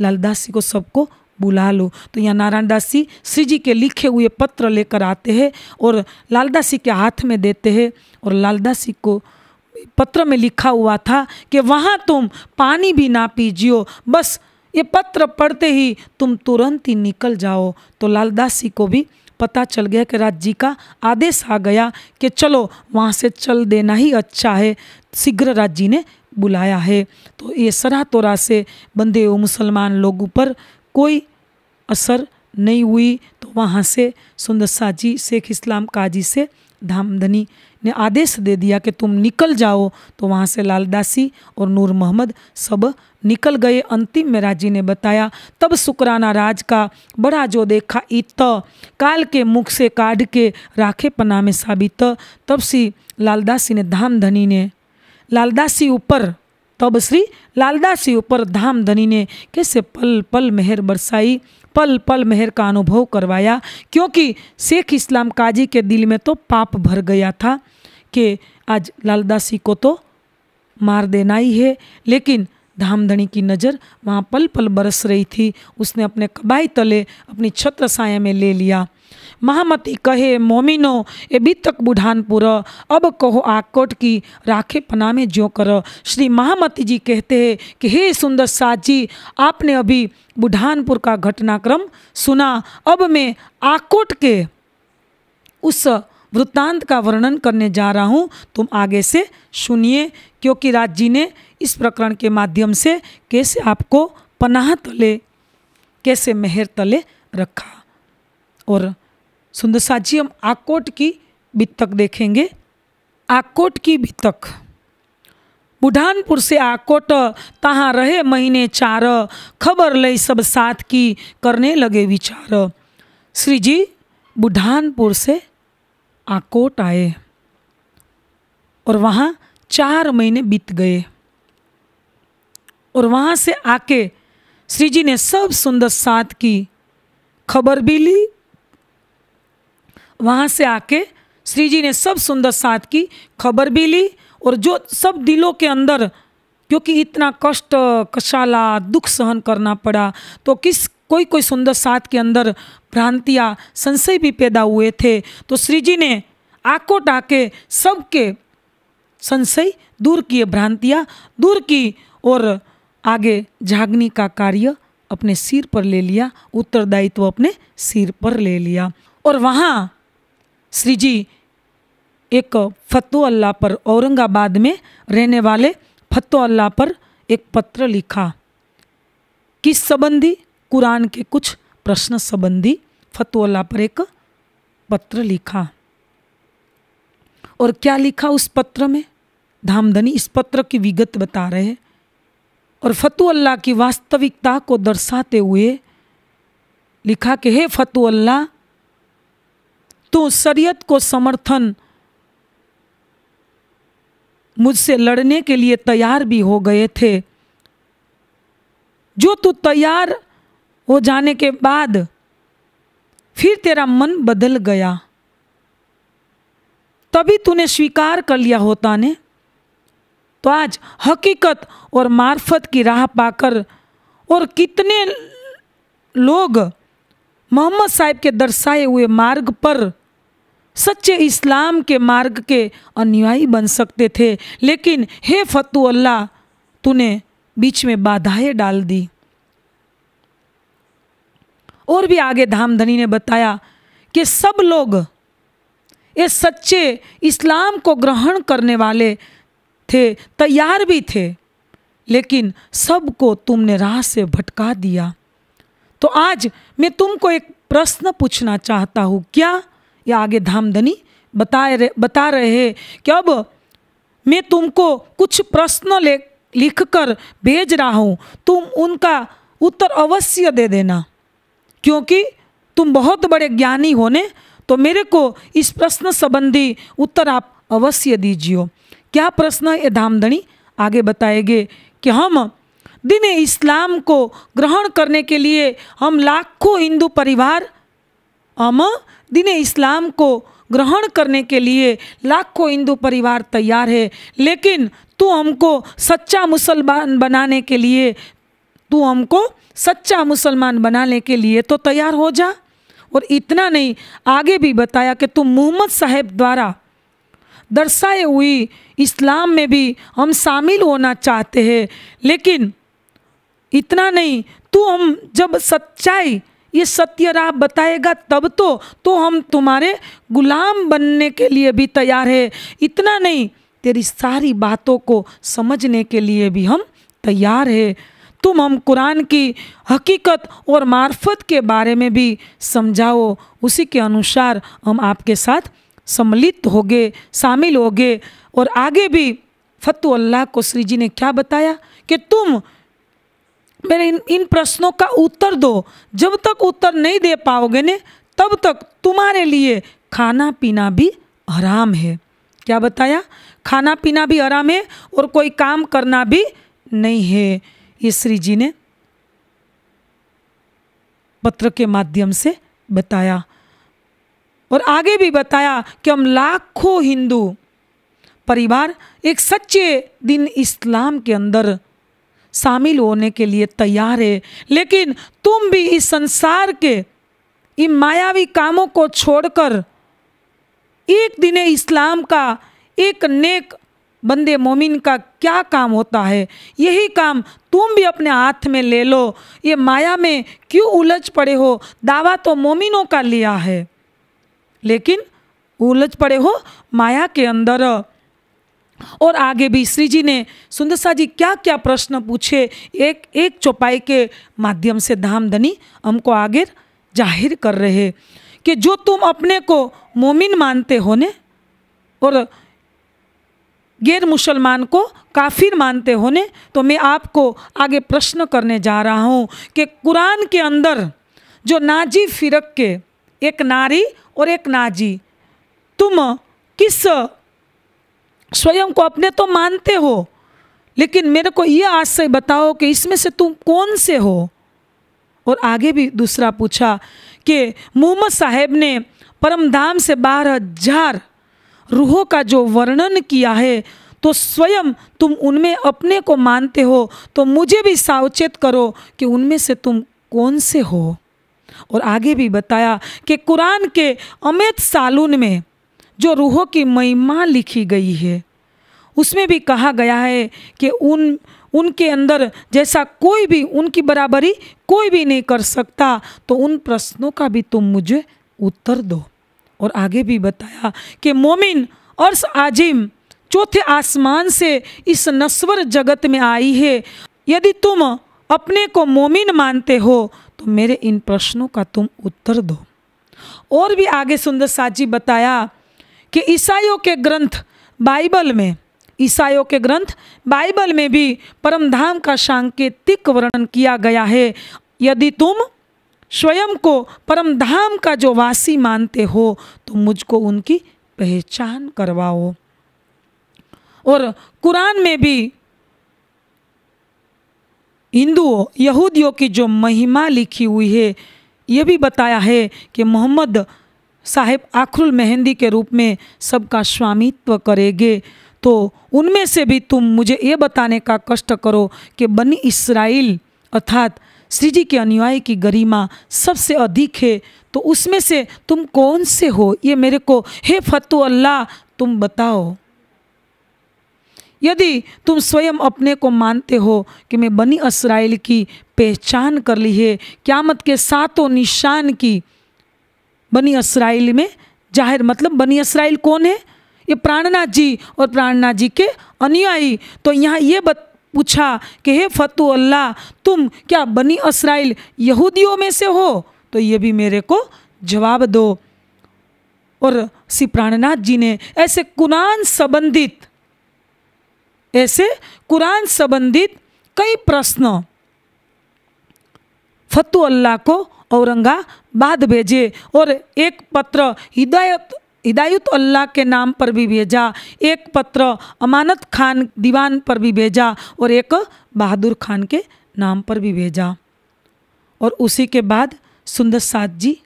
लालदास जी को सबको बुला लो तो यहाँ नारायण दास जी श्री जी के लिखे हुए पत्र लेकर आते हैं और लालदास जी के हाथ में देते हैं और लालदास जी को पत्र में लिखा हुआ था कि वहाँ तुम पानी भी ना पीजियो बस ये पत्र पढ़ते ही तुम तुरंत ही निकल जाओ तो लालदास जी को भी पता चल गया कि राज जी का आदेश आ गया कि चलो वहाँ से चल देना ही अच्छा है शीघ्र राज जी ने बुलाया है तो ये सरा तोरा से बंदे व मुसलमान लोगों पर कोई असर नहीं हुई तो वहाँ से सुंदरसा जी शेख इस्लाम काजी से धामधनी ने आदेश दे दिया कि तुम निकल जाओ तो वहाँ से लालदासी और नूर मोहम्मद सब निकल गए अंतिम में राजी ने बताया तब शुकराना राज का बड़ा जो देखा इत काल के मुख से काढ़ के राखे पना में साबित तब श्री लालदासी ने धाम धनी ने लालदासी ऊपर तब श्री लालदासी ऊपर धाम धनी ने कैसे पल पल मेहर बरसाई पल पल मेहर का अनुभव करवाया क्योंकि शेख इस्लाम काजी के दिल में तो पाप भर गया था कि आज लालदासी को तो मार देना ही है लेकिन धामधनी की नज़र वहाँ पल पल बरस रही थी उसने अपने कबाई तले अपनी छत्र साया में ले लिया महामती कहे मोमिनो ए बीतक बुढ़ानपुर अब कहो आकोट की राखे पना में जो करो श्री महामती जी कहते हैं कि हे सुंदर साथ जी आपने अभी बुढ़ानपुर का घटनाक्रम सुना अब मैं आकोट के उस वृत्तांत का वर्णन करने जा रहा हूँ तुम आगे से सुनिए क्योंकि राज जी ने इस प्रकरण के माध्यम से कैसे आपको पनाह तले कैसे मेहर तले रखा और सुंदरसा जी हम आकोट की बित्तक देखेंगे आकोट की बित्तक बुढ़ानपुर से आकोट तहाँ रहे महीने चार खबर ले सब साथ की करने लगे विचार श्री जी बुढ़ानपुर से आकोट आए और वहाँ चार महीने बीत गए और वहाँ से आके श्री जी ने सब सुंदर साथ की खबर भी ली वहाँ से आके श्री जी ने सब सुंदर साथ की खबर भी ली और जो सब दिलों के अंदर क्योंकि इतना कष्ट कशाला दुख सहन करना पड़ा तो किस कोई कोई सुंदर साथ के अंदर भ्रांतियाँ संशय भी पैदा हुए थे तो श्री जी ने आको टाके सबके संशय दूर किए भ्रांतियाँ दूर की और आगे जागनी का कार्य अपने सिर पर ले लिया उत्तरदायित्व अपने सिर पर ले लिया और वहाँ श्री जी एक फतो अल्लाह पर औरंगाबाद में रहने वाले फतो अल्लाह पर एक पत्र लिखा किस संबंधी कुरान के कुछ प्रश्न संबंधी फतो अल्लाह पर एक पत्र लिखा और क्या लिखा उस पत्र में धामधनी इस पत्र की विगत बता रहे हैं और फतु अल्लाह की वास्तविकता को दर्शाते हुए लिखा कि हे फतु अल्लाह तो शरीयत को समर्थन मुझसे लड़ने के लिए तैयार भी हो गए थे जो तू तैयार हो जाने के बाद फिर तेरा मन बदल गया तभी तूने स्वीकार कर लिया होता ने तो आज हकीकत और मार्फत की राह पाकर और कितने लोग मोहम्मद साहिब के दर्शाए हुए मार्ग पर सच्चे इस्लाम के मार्ग के अनुयायी बन सकते थे लेकिन हे फतु अल्लाह तूने बीच में बाधाएं डाल दी और भी आगे धामधनी ने बताया कि सब लोग ये सच्चे इस्लाम को ग्रहण करने वाले थे तैयार भी थे लेकिन सबको तुमने राह से भटका दिया तो आज मैं तुमको एक प्रश्न पूछना चाहता हूँ क्या या आगे धामधनी बताए बता रहे कि अब मैं तुमको कुछ प्रश्न ले लिख कर भेज रहा हूँ तुम उनका उत्तर अवश्य दे देना क्योंकि तुम बहुत बड़े ज्ञानी होने तो मेरे को इस प्रश्न संबंधी उत्तर आप अवश्य दीजिए क्या प्रश्न ये धामधनी आगे बताएंगे कि हम दिन इस्लाम को ग्रहण करने के लिए हम लाखों हिंदू परिवार हम दिन इस्लाम को ग्रहण करने के लिए लाखों हिंदू परिवार तैयार है लेकिन तू हमको सच्चा मुसलमान बनाने के लिए तू हमको सच्चा मुसलमान बनाने के लिए तो तैयार हो जा और इतना नहीं आगे भी बताया कि तुम मोहम्मद साहेब द्वारा दर्शाए हुई इस्लाम में भी हम शामिल होना चाहते हैं लेकिन इतना नहीं तू हम जब सच्चाई ये सत्य राह बताएगा तब तो तो हम तुम्हारे गुलाम बनने के लिए भी तैयार है इतना नहीं तेरी सारी बातों को समझने के लिए भी हम तैयार है तुम हम कुरान की हकीकत और मार्फत के बारे में भी समझाओ उसी के अनुसार हम आपके साथ सम्मिलित होगे शामिल होगे और आगे भी फतुअल्लाह अल्लाह को श्री जी ने क्या बताया कि तुम मेरे इन इन प्रश्नों का उत्तर दो जब तक उत्तर नहीं दे पाओगे ने तब तक तुम्हारे लिए खाना पीना भी आराम है क्या बताया खाना पीना भी आराम है और कोई काम करना भी नहीं है ये श्री जी ने पत्र के माध्यम से बताया और आगे भी बताया कि हम लाखों हिंदू परिवार एक सच्चे दिन इस्लाम के अंदर शामिल होने के लिए तैयार है लेकिन तुम भी इस संसार के इन मायावी कामों को छोड़कर एक दिन इस्लाम का एक नेक बंदे मोमिन का क्या काम होता है यही काम तुम भी अपने हाथ में ले लो ये माया में क्यों उलझ पड़े हो दावा तो मोमिनों का लिया है लेकिन उलझ पड़े हो माया के अंदर और आगे भी श्री जी ने सुंदर सा जी क्या क्या प्रश्न पूछे एक एक चौपाई के माध्यम से धामधनी हमको आगे जाहिर कर रहे कि जो तुम अपने को मोमिन मानते हो ने और गैर मुसलमान को काफिर मानते हो ने तो मैं आपको आगे प्रश्न करने जा रहा हूँ कि कुरान के अंदर जो नाजी फिरक के एक नारी और एक नाजी तुम किस स्वयं को अपने तो मानते हो लेकिन मेरे को ये आशय बताओ कि इसमें से तुम कौन से हो और आगे भी दूसरा पूछा कि मोहम्मद साहेब ने परमधाम से बारह हजार रूहों का जो वर्णन किया है तो स्वयं तुम उनमें अपने को मानते हो तो मुझे भी सावचेत करो कि उनमें से तुम कौन से हो और आगे भी बताया कि कुरान के अमित सालून में जो रूहों की महिमा लिखी गई है उसमें भी कहा गया है कि उन उनके अंदर जैसा कोई भी उनकी बराबरी कोई भी नहीं कर सकता तो उन प्रश्नों का भी तुम मुझे उत्तर दो और आगे भी बताया कि मोमिन अर्स आजिम चौथे आसमान से इस नस्वर जगत में आई है यदि तुम अपने को मोमिन मानते हो तो मेरे इन प्रश्नों का तुम उत्तर दो और भी आगे सुंदर साजी बताया कि ईसाइयों के ग्रंथ बाइबल में ईसाइयों के ग्रंथ बाइबल में भी परमधाम का सांकेतिक वर्णन किया गया है यदि तुम स्वयं को परम धाम का जो वासी मानते हो तो मुझको उनकी पहचान करवाओ और कुरान में भी हिंदुओं यहूदियों की जो महिमा लिखी हुई है ये भी बताया है कि मोहम्मद साहेब आखरुल मेहंदी के रूप में सबका स्वामित्व करेंगे तो उनमें से भी तुम मुझे ये बताने का कष्ट करो कि बनी इसराइल अर्थात श्री जी के अनुयायी की गरिमा सबसे अधिक है तो उसमें से तुम कौन से हो ये मेरे को हे फतु अल्लाह तुम बताओ यदि तुम स्वयं अपने को मानते हो कि मैं बनी इसराइल की पहचान कर ली है क्यामत के सातों निशान की बनी इसराइल में जाहिर मतलब बनी इसराइल कौन है ये प्राणनाथ जी और प्राणनाथ जी के अनुयायी तो यहाँ ये बत पूछा कि हे फतु अल्लाह तुम क्या बनी इसराइल यहूदियों में से हो तो ये भी मेरे को जवाब दो और श्री प्राणनाथ जी ने ऐसे कुरान संबंधित ऐसे कुरान संबंधित कई प्रश्न फतु अल्लाह को औरंगा बाद भेजे और एक पत्र हिदायत हिदायत अल्लाह के नाम पर भी भेजा एक पत्र अमानत खान दीवान पर भी भेजा और एक बहादुर खान के नाम पर भी भेजा और उसी के बाद सुंदर साध जी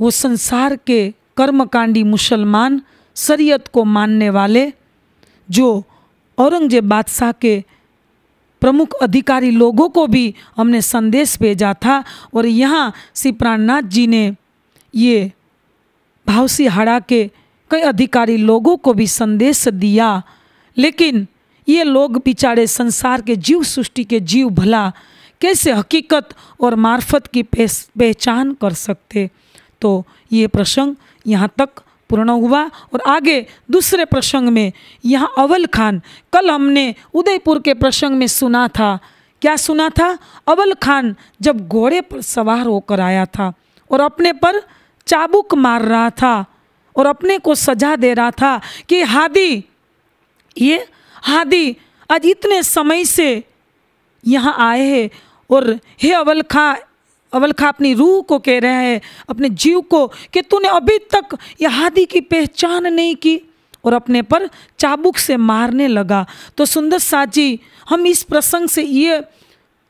वो संसार के कर्मकांडी मुसलमान शरीयत को मानने वाले जो औरंगजेब बादशाह के प्रमुख अधिकारी लोगों को भी हमने संदेश भेजा था और यहाँ श्री प्राणनाथ जी ने ये भावसी हड़ा के कई अधिकारी लोगों को भी संदेश दिया लेकिन ये लोग बिचारे संसार के जीव सृष्टि के जीव भला कैसे हकीकत और मार्फत की पहचान कर सकते तो ये प्रसंग यहाँ तक पूर्ण हुआ और आगे दूसरे प्रसंग में यहाँ अवल खान कल हमने उदयपुर के प्रसंग में सुना था क्या सुना था अवल खान जब घोड़े पर सवार होकर आया था और अपने पर चाबुक मार रहा था और अपने को सजा दे रहा था कि हादी ये हादी आज इतने समय से यहाँ आए हैं और हे अवल खान अवल खा अपनी रूह को कह रहा है अपने जीव को कि तूने अभी तक यहादी की पहचान नहीं की और अपने पर चाबुक से मारने लगा तो सुंदर साजी हम इस प्रसंग से ये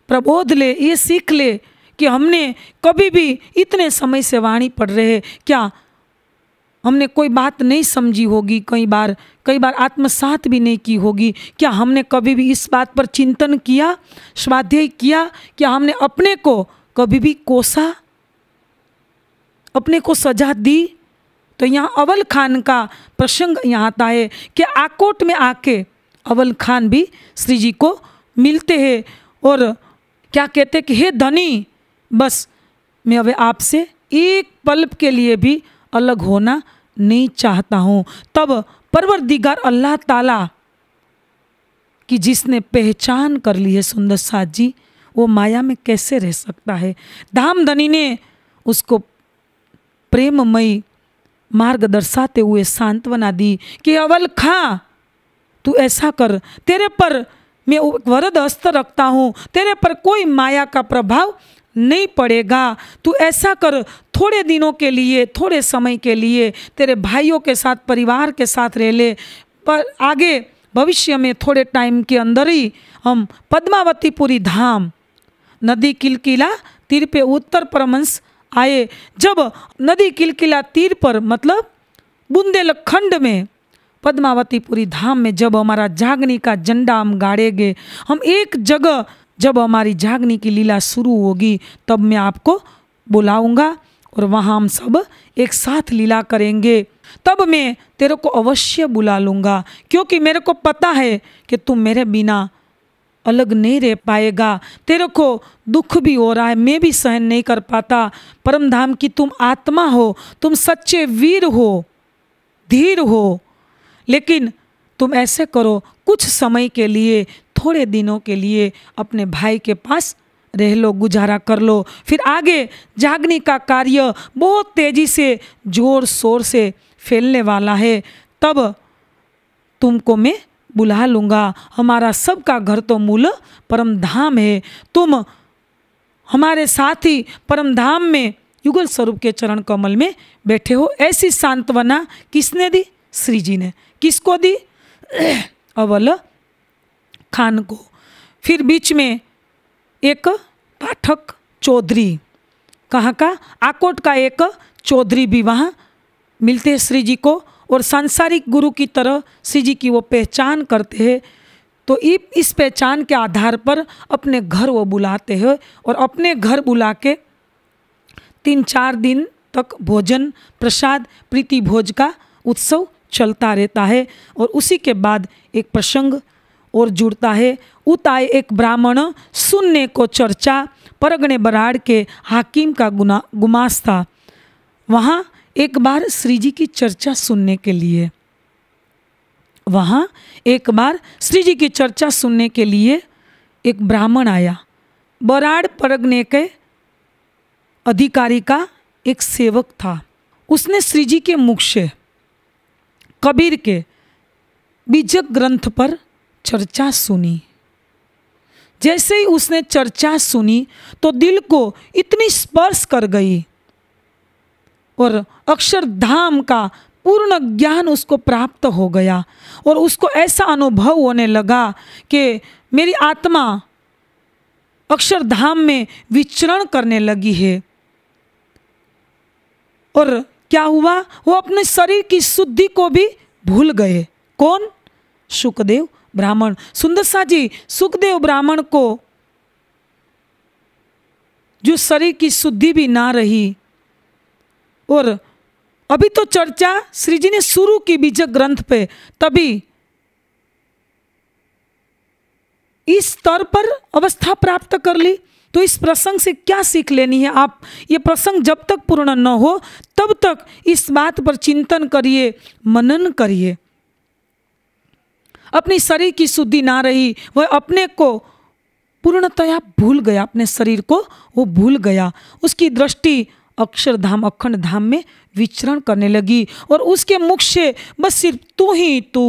प्रबोध ले ये सीख ले कि हमने कभी भी इतने समय से वाणी पढ़ रहे क्या हमने कोई बात नहीं समझी होगी कई बार कई बार आत्मसात भी नहीं की होगी क्या हमने कभी भी इस बात पर चिंतन किया स्वाध्याय किया क्या हमने अपने को कभी भी कोसा अपने को सजा दी तो यहाँ अवल खान का प्रसंग यहाँ आता है कि आकोट में आके अवल खान भी श्री जी को मिलते हैं और क्या कहते कि हे धनी बस मैं अब आपसे एक पल्प के लिए भी अलग होना नहीं चाहता हूँ तब परवर दिगार अल्लाह ताला कि जिसने पहचान कर ली है सुंदर साथ जी वो माया में कैसे रह सकता है धाम धनी ने उसको प्रेममयी मार्ग दर्शाते हुए सांत्वना दी कि अवल खा तू ऐसा कर तेरे पर मैं वरद हस्त रखता हूँ तेरे पर कोई माया का प्रभाव नहीं पड़ेगा तू ऐसा कर थोड़े दिनों के लिए थोड़े समय के लिए तेरे भाइयों के साथ परिवार के साथ रह ले पर आगे भविष्य में थोड़े टाइम के अंदर ही हम पद्मावतीपुरी धाम नदी किलकिला तीर पे उत्तर परमंश आए जब नदी किलकिला तीर पर मतलब बुंदेलखंड में पद्मावतीपुरी धाम में जब हमारा जागनी का झंडा हम गाड़ेंगे हम एक जगह जब हमारी जागनी की लीला शुरू होगी तब मैं आपको बुलाऊंगा और वहाँ हम सब एक साथ लीला करेंगे तब मैं तेरे को अवश्य बुला लूँगा क्योंकि मेरे को पता है कि तुम मेरे बिना अलग नहीं रह पाएगा तेरे को दुख भी हो रहा है मैं भी सहन नहीं कर पाता परम धाम की तुम आत्मा हो तुम सच्चे वीर हो धीर हो लेकिन तुम ऐसे करो कुछ समय के लिए थोड़े दिनों के लिए अपने भाई के पास रह लो गुजारा कर लो फिर आगे जागने का कार्य बहुत तेज़ी से जोर शोर से फैलने वाला है तब तुमको मैं बुला लूँगा हमारा सबका घर तो मूल परम धाम है तुम हमारे साथ ही परम धाम में युगल स्वरूप के चरण कमल में बैठे हो ऐसी सांत्वना किसने दी श्री जी ने किसको दी अवल खान को फिर बीच में एक पाठक चौधरी कहाँ का आकोट का एक चौधरी भी वहाँ मिलते हैं श्री जी को और सांसारिक गुरु की तरह श्री जी की वो पहचान करते हैं तो इस पहचान के आधार पर अपने घर वो बुलाते हैं और अपने घर बुला के तीन चार दिन तक भोजन प्रसाद प्रीति भोज का उत्सव चलता रहता है और उसी के बाद एक प्रसंग और जुड़ता है उताए एक ब्राह्मण सुनने को चर्चा परगने बराड़ के हाकिम का गुना गुमास था वहाँ एक बार श्री जी की चर्चा सुनने के लिए वहाँ एक बार श्री जी की चर्चा सुनने के लिए एक ब्राह्मण आया बराड परगने के अधिकारी का एक सेवक था उसने श्री जी के मुख से कबीर के बीजक ग्रंथ पर चर्चा सुनी जैसे ही उसने चर्चा सुनी तो दिल को इतनी स्पर्श कर गई और अक्षरधाम का पूर्ण ज्ञान उसको प्राप्त हो गया और उसको ऐसा अनुभव होने लगा कि मेरी आत्मा अक्षरधाम में विचरण करने लगी है और क्या हुआ वो अपने शरीर की शुद्धि को भी भूल गए कौन सुखदेव ब्राह्मण सुंदर जी सुखदेव ब्राह्मण को जो शरीर की शुद्धि भी ना रही और अभी तो चर्चा श्री जी ने शुरू की बीजक ग्रंथ पे तभी इस स्तर पर अवस्था प्राप्त कर ली तो इस प्रसंग से क्या सीख लेनी है आप ये प्रसंग जब तक पूर्ण न हो तब तक इस बात पर चिंतन करिए मनन करिए अपनी शरीर की शुद्धि ना रही वह अपने को पूर्णतया भूल गया अपने शरीर को वो भूल गया उसकी दृष्टि अक्षरधाम अखंड धाम में विचरण करने लगी और उसके मुख से बस सिर्फ तू ही तू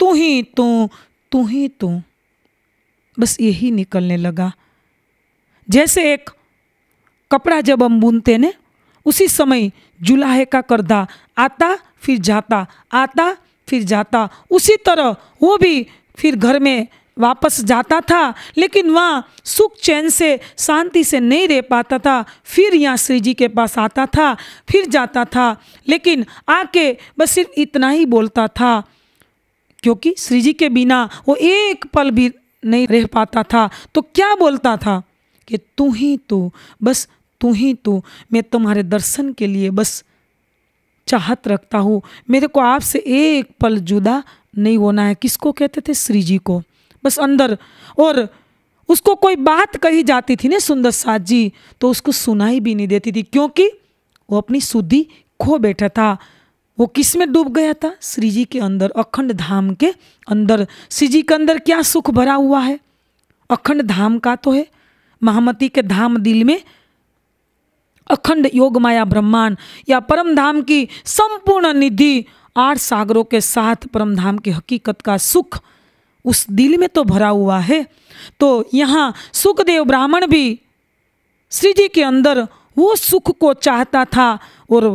तू ही तू तू ही तू बस यही निकलने लगा जैसे एक कपड़ा जब हम बुनते ने उसी समय जुलाहे का करदा आता फिर जाता आता फिर जाता उसी तरह वो भी फिर घर में वापस जाता था लेकिन वहाँ सुख चैन से शांति से नहीं रह पाता था फिर यहाँ श्री जी के पास आता था फिर जाता था लेकिन आके बस सिर्फ इतना ही बोलता था क्योंकि श्री जी के बिना वो एक पल भी नहीं रह पाता था तो क्या बोलता था कि तू ही तू तो, बस तू ही तू तो, मैं तुम्हारे दर्शन के लिए बस चाहत रखता हूँ मेरे को आपसे एक पल जुदा नहीं होना है किसको कहते थे श्री जी को बस अंदर और उसको कोई बात कही जाती थी ना सुंदर साथ जी तो उसको सुनाई भी नहीं देती थी क्योंकि वो अपनी शुद्धि खो बैठा था वो किस में डूब गया था श्री जी के अंदर अखंड धाम के अंदर श्री जी के अंदर क्या सुख भरा हुआ है अखंड धाम का तो है महामती के धाम दिल में अखंड योग माया ब्रह्मांड या परम धाम की संपूर्ण निधि आठ सागरों के साथ परम धाम की हकीकत का सुख उस दिल में तो भरा हुआ है तो यहाँ सुखदेव ब्राह्मण भी श्री जी के अंदर वो सुख को चाहता था और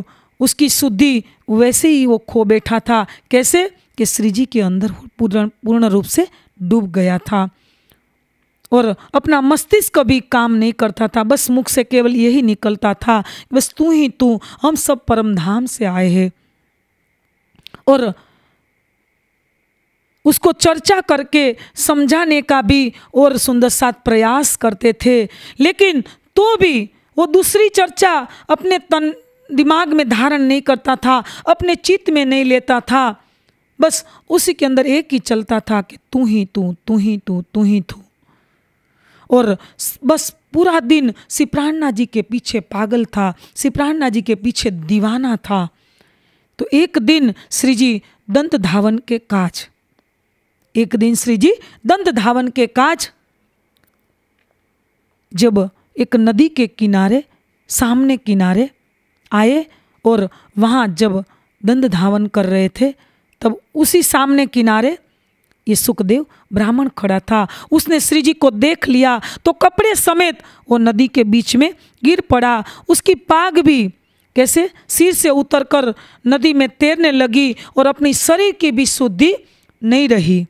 उसकी शुद्धि वैसे ही वो खो बैठा था कैसे कि श्री जी के अंदर पूर्ण पूर्ण रूप से डूब गया था और अपना मस्तिष्क भी काम नहीं करता था बस मुख से केवल यही निकलता था बस तू ही तू हम सब परम धाम से आए हैं और उसको चर्चा करके समझाने का भी और सुंदर साथ प्रयास करते थे लेकिन तो भी वो दूसरी चर्चा अपने तन दिमाग में धारण नहीं करता था अपने चित्त में नहीं लेता था बस उसी के अंदर एक ही चलता था कि तू ही तू तू ही तू तू ही तू और बस पूरा दिन सिप्राणना जी के पीछे पागल था सिप्राणना जी के पीछे दीवाना था तो एक दिन श्री जी दंत धावन के काछ एक दिन श्री जी दंत धावन के काज जब एक नदी के किनारे सामने किनारे आए और वहाँ जब दंत धावन कर रहे थे तब उसी सामने किनारे ये सुखदेव ब्राह्मण खड़ा था उसने श्री जी को देख लिया तो कपड़े समेत वो नदी के बीच में गिर पड़ा उसकी पाग भी कैसे सिर से उतरकर नदी में तैरने लगी और अपनी शरीर की भी शुद्धि नहीं रही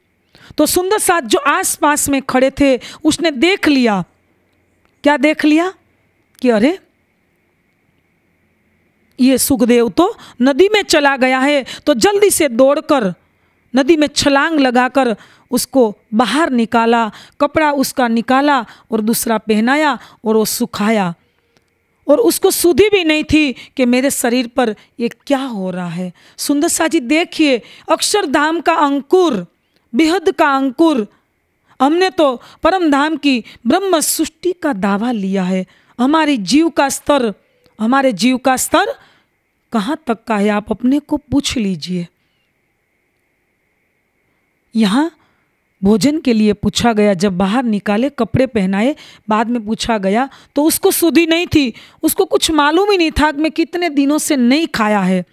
तो सुंदर साथ जो आसपास में खड़े थे उसने देख लिया क्या देख लिया कि अरे ये सुखदेव तो नदी में चला गया है तो जल्दी से दौड़कर नदी में छलांग लगाकर उसको बाहर निकाला कपड़ा उसका निकाला और दूसरा पहनाया और वो सुखाया और उसको सुधी भी नहीं थी कि मेरे शरीर पर ये क्या हो रहा है सुंदर सा जी देखिए अक्षरधाम का अंकुर बेहद का अंकुर हमने तो परम धाम की ब्रह्म सृष्टि का दावा लिया है हमारे जीव का स्तर हमारे जीव का स्तर कहाँ तक का है आप अपने को पूछ लीजिए यहाँ भोजन के लिए पूछा गया जब बाहर निकाले कपड़े पहनाए बाद में पूछा गया तो उसको सुधी नहीं थी उसको कुछ मालूम ही नहीं था कि मैं कितने दिनों से नहीं खाया है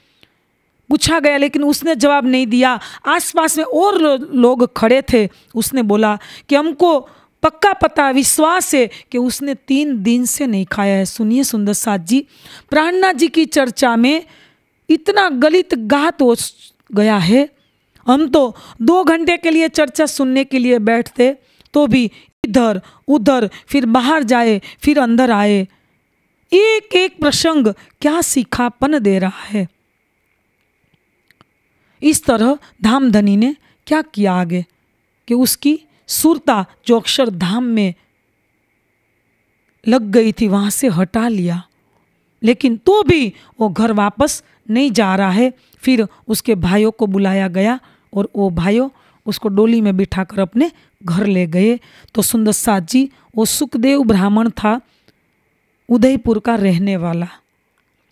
पूछा गया लेकिन उसने जवाब नहीं दिया आसपास में और लोग खड़े थे उसने बोला कि हमको पक्का पता विश्वास है कि उसने तीन दिन से नहीं खाया है सुनिए सुंदर साथ जी प्राणनाथ जी की चर्चा में इतना गलित गात हो गया है हम तो दो घंटे के लिए चर्चा सुनने के लिए बैठते तो भी इधर उधर फिर बाहर जाए फिर अंदर आए एक एक प्रसंग क्या सीखापन दे रहा है इस तरह धामधनी ने क्या किया आगे कि उसकी सुरता जो अक्षरधाम में लग गई थी वहाँ से हटा लिया लेकिन तो भी वो घर वापस नहीं जा रहा है फिर उसके भाइयों को बुलाया गया और वो भाइयों उसको डोली में बिठाकर अपने घर ले गए तो सुंदर साथ जी वो सुखदेव ब्राह्मण था उदयपुर का रहने वाला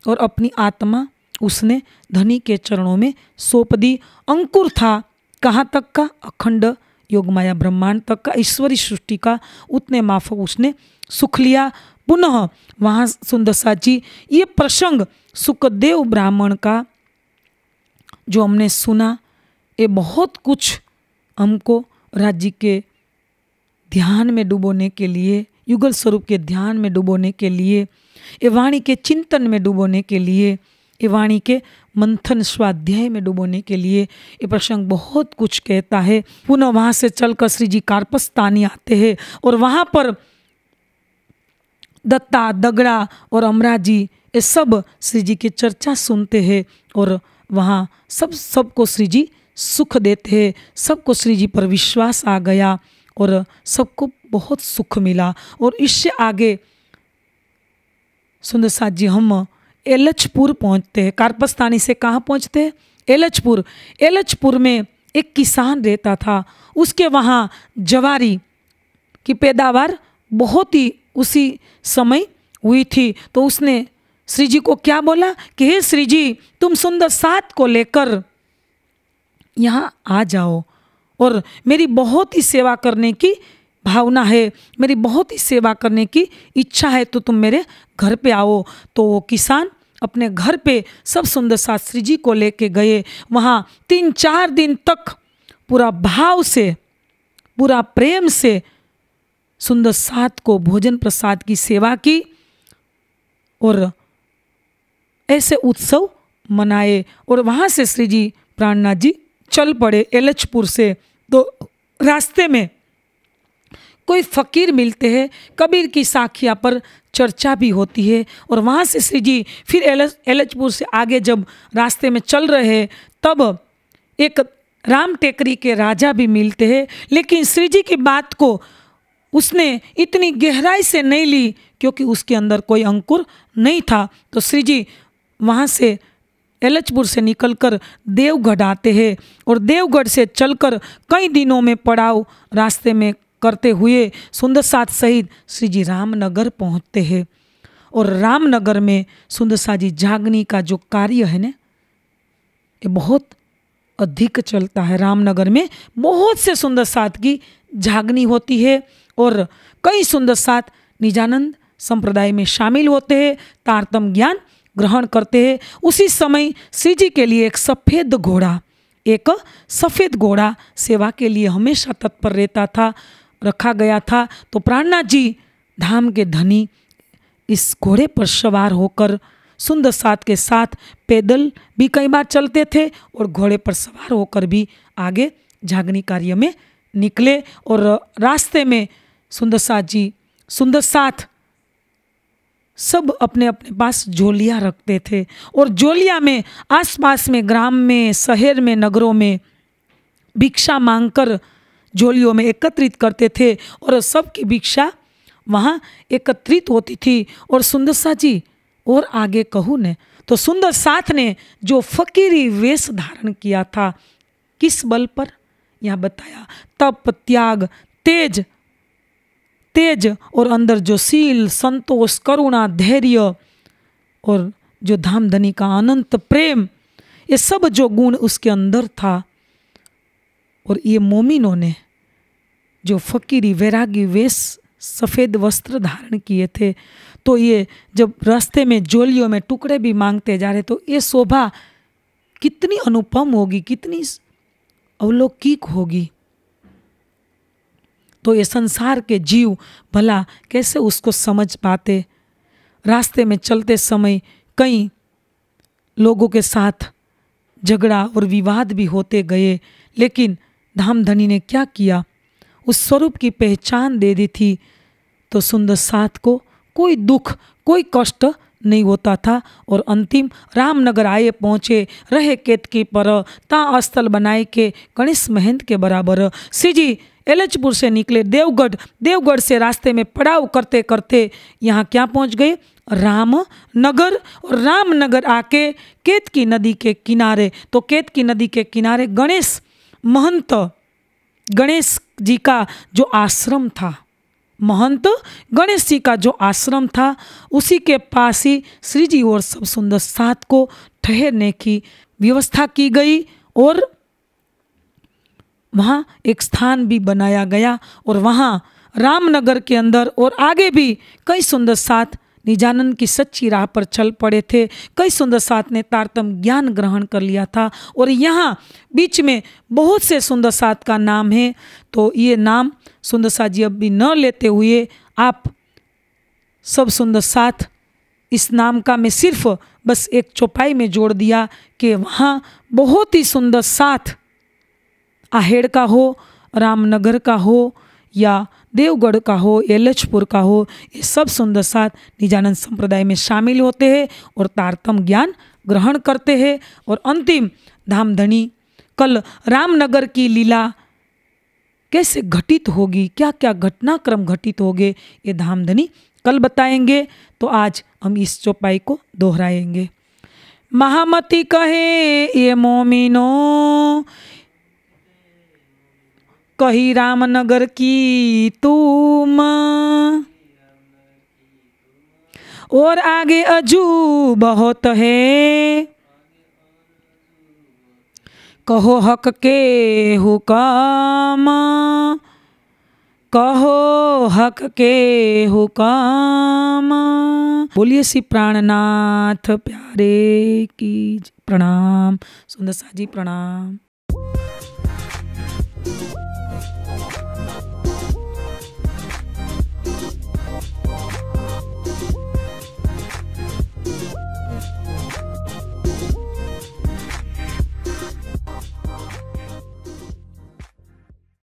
और अपनी आत्मा उसने धनी के चरणों में सौंप दी अंकुर था कहाँ तक का अखंड योग माया ब्रह्मांड तक का ईश्वरी सृष्टि का उतने माफक उसने सुख लिया पुनः वहाँ सुंदरसा जी ये प्रसंग सुखदेव ब्राह्मण का जो हमने सुना ये बहुत कुछ हमको राज्य के ध्यान में डूबोने के लिए युगल स्वरूप के ध्यान में डूबोने के लिए ये वाणी के चिंतन में डूबोने के लिए ये वाणी के मंथन स्वाध्याय में डुबोने के लिए ये प्रसंग बहुत कुछ कहता है पुनः वहाँ से चलकर श्री जी कार्पस्तानी आते हैं और वहाँ पर दत्ता दगड़ा और अमराजी ये सब श्री जी की चर्चा सुनते हैं और वहाँ सब सबको श्री जी सुख देते हैं सबको श्री जी पर विश्वास आ गया और सबको बहुत सुख मिला और इससे आगे सुंदर साथ जी हम एलचपुर पहुंचते हैं कार्पस्तानी से कहाँ पहुंचते हैं एलचपुर एलचपुर में एक किसान रहता था उसके वहाँ जवारी की पैदावार बहुत ही उसी समय हुई थी तो उसने श्री जी को क्या बोला कि हे श्री जी तुम सुंदर सात को लेकर यहाँ आ जाओ और मेरी बहुत ही सेवा करने की भावना है मेरी बहुत ही सेवा करने की इच्छा है तो तुम मेरे घर पे आओ तो वो किसान अपने घर पे सब सुंदर शास्त्री जी को लेके गए वहाँ तीन चार दिन तक पूरा भाव से पूरा प्रेम से सुंदर सात को भोजन प्रसाद की सेवा की और ऐसे उत्सव मनाए और वहाँ से श्री जी प्राणनाथ जी चल पड़े एलचपुर से तो रास्ते में कोई फ़कीर मिलते हैं कबीर की साखिया पर चर्चा भी होती है और वहाँ से श्री जी फिर एल एलचपुर से आगे जब रास्ते में चल रहे तब एक राम टेकरी के राजा भी मिलते हैं लेकिन श्री जी की बात को उसने इतनी गहराई से नहीं ली क्योंकि उसके अंदर कोई अंकुर नहीं था तो श्री जी वहाँ से एलचपुर से निकलकर देवगढ़ आते हैं और देवगढ़ से चलकर कई दिनों में पड़ाव रास्ते में करते हुए सुंदर साथ सहित श्री जी रामनगर पहुँचते हैं और रामनगर में सुंदर सा जी जागनी का जो कार्य है ना ये बहुत अधिक चलता है रामनगर में बहुत से सुंदर साथ की जागनी होती है और कई सुंदर साथ निजानंद संप्रदाय में शामिल होते हैं तारतम ज्ञान ग्रहण करते हैं उसी समय श्री जी के लिए एक सफ़ेद घोड़ा एक सफ़ेद घोड़ा सेवा के लिए हमेशा तत्पर रहता था रखा गया था तो प्राणनाथ जी धाम के धनी इस घोड़े पर सवार होकर सुंदर साथ के साथ पैदल भी कई बार चलते थे और घोड़े पर सवार होकर भी आगे जागनी कार्य में निकले और रास्ते में सुंदर साथ जी सुंदर साथ सब अपने अपने पास झोलियाँ रखते थे और झोलिया में आसपास में ग्राम में शहर में नगरों में भिक्षा मांगकर कर झोलियों में एकत्रित करते थे और सबकी भिक्षा वहाँ एकत्रित होती थी और सुंदर जी और आगे कहूँ ने तो सुंदर साथ ने जो फकीरी वेश धारण किया था किस बल पर यह बताया तप त्याग तेज तेज और अंदर जो सील संतोष करुणा धैर्य और जो धामधनी का अनंत प्रेम ये सब जो गुण उसके अंदर था और ये मोमिनों ने जो फकीरी वैरागी वेश सफ़ेद वस्त्र धारण किए थे तो ये जब रास्ते में जोलियों में टुकड़े भी मांगते जा रहे तो ये शोभा कितनी अनुपम होगी कितनी अवलौकिक होगी तो ये संसार के जीव भला कैसे उसको समझ पाते रास्ते में चलते समय कई लोगों के साथ झगड़ा और विवाद भी होते गए लेकिन धामधनी ने क्या किया उस स्वरूप की पहचान दे दी थी तो सुंदर साथ को कोई दुख कोई कष्ट नहीं होता था और अंतिम रामनगर आए पहुँचे रहे केतकी पर ता अस्थल बनाए के गणेश महंत के बराबर सीजी एलचपुर से निकले देवगढ़ देवगढ़ से रास्ते में पड़ाव करते करते यहाँ क्या पहुँच गए रामनगर और रामनगर आके केतकी नदी के किनारे तो केतकी नदी के किनारे गणेश महंत गणेश जी का जो आश्रम था महंत गणेश जी का जो आश्रम था उसी के पास ही श्री जी और सब सुंदर साथ को ठहरने की व्यवस्था की गई और वहाँ एक स्थान भी बनाया गया और वहाँ रामनगर के अंदर और आगे भी कई सुंदर साथ निजानंद की सच्ची राह पर चल पड़े थे कई सुंदर साथ ने तारतम ज्ञान ग्रहण कर लिया था और यहाँ बीच में बहुत से सुंदर साथ का नाम है तो ये नाम सुंदर साथ जी अभी न लेते हुए आप सब सुंदर साथ इस नाम का मैं सिर्फ बस एक चौपाई में जोड़ दिया कि वहाँ बहुत ही सुंदर साथ आहेड़ का हो रामनगर का हो या देवगढ़ का हो एलचपुर का हो ये सब सुंदर साथ निजानंद संप्रदाय में शामिल होते हैं और तारतम ज्ञान ग्रहण करते हैं और अंतिम धामधनी कल रामनगर की लीला कैसे घटित होगी क्या क्या घटनाक्रम घटित होंगे ये धामधनी कल बताएंगे तो आज हम इस चौपाई को दोहराएंगे महामती कहे ये मोमिनो कही रामनगर की तुम और आगे अजू बहुत है कहो हक के हुकाम कहो हक के हुकाम बोलिए श्री प्राणनाथ प्यारे की प्रणाम सुंदर साजी प्रणाम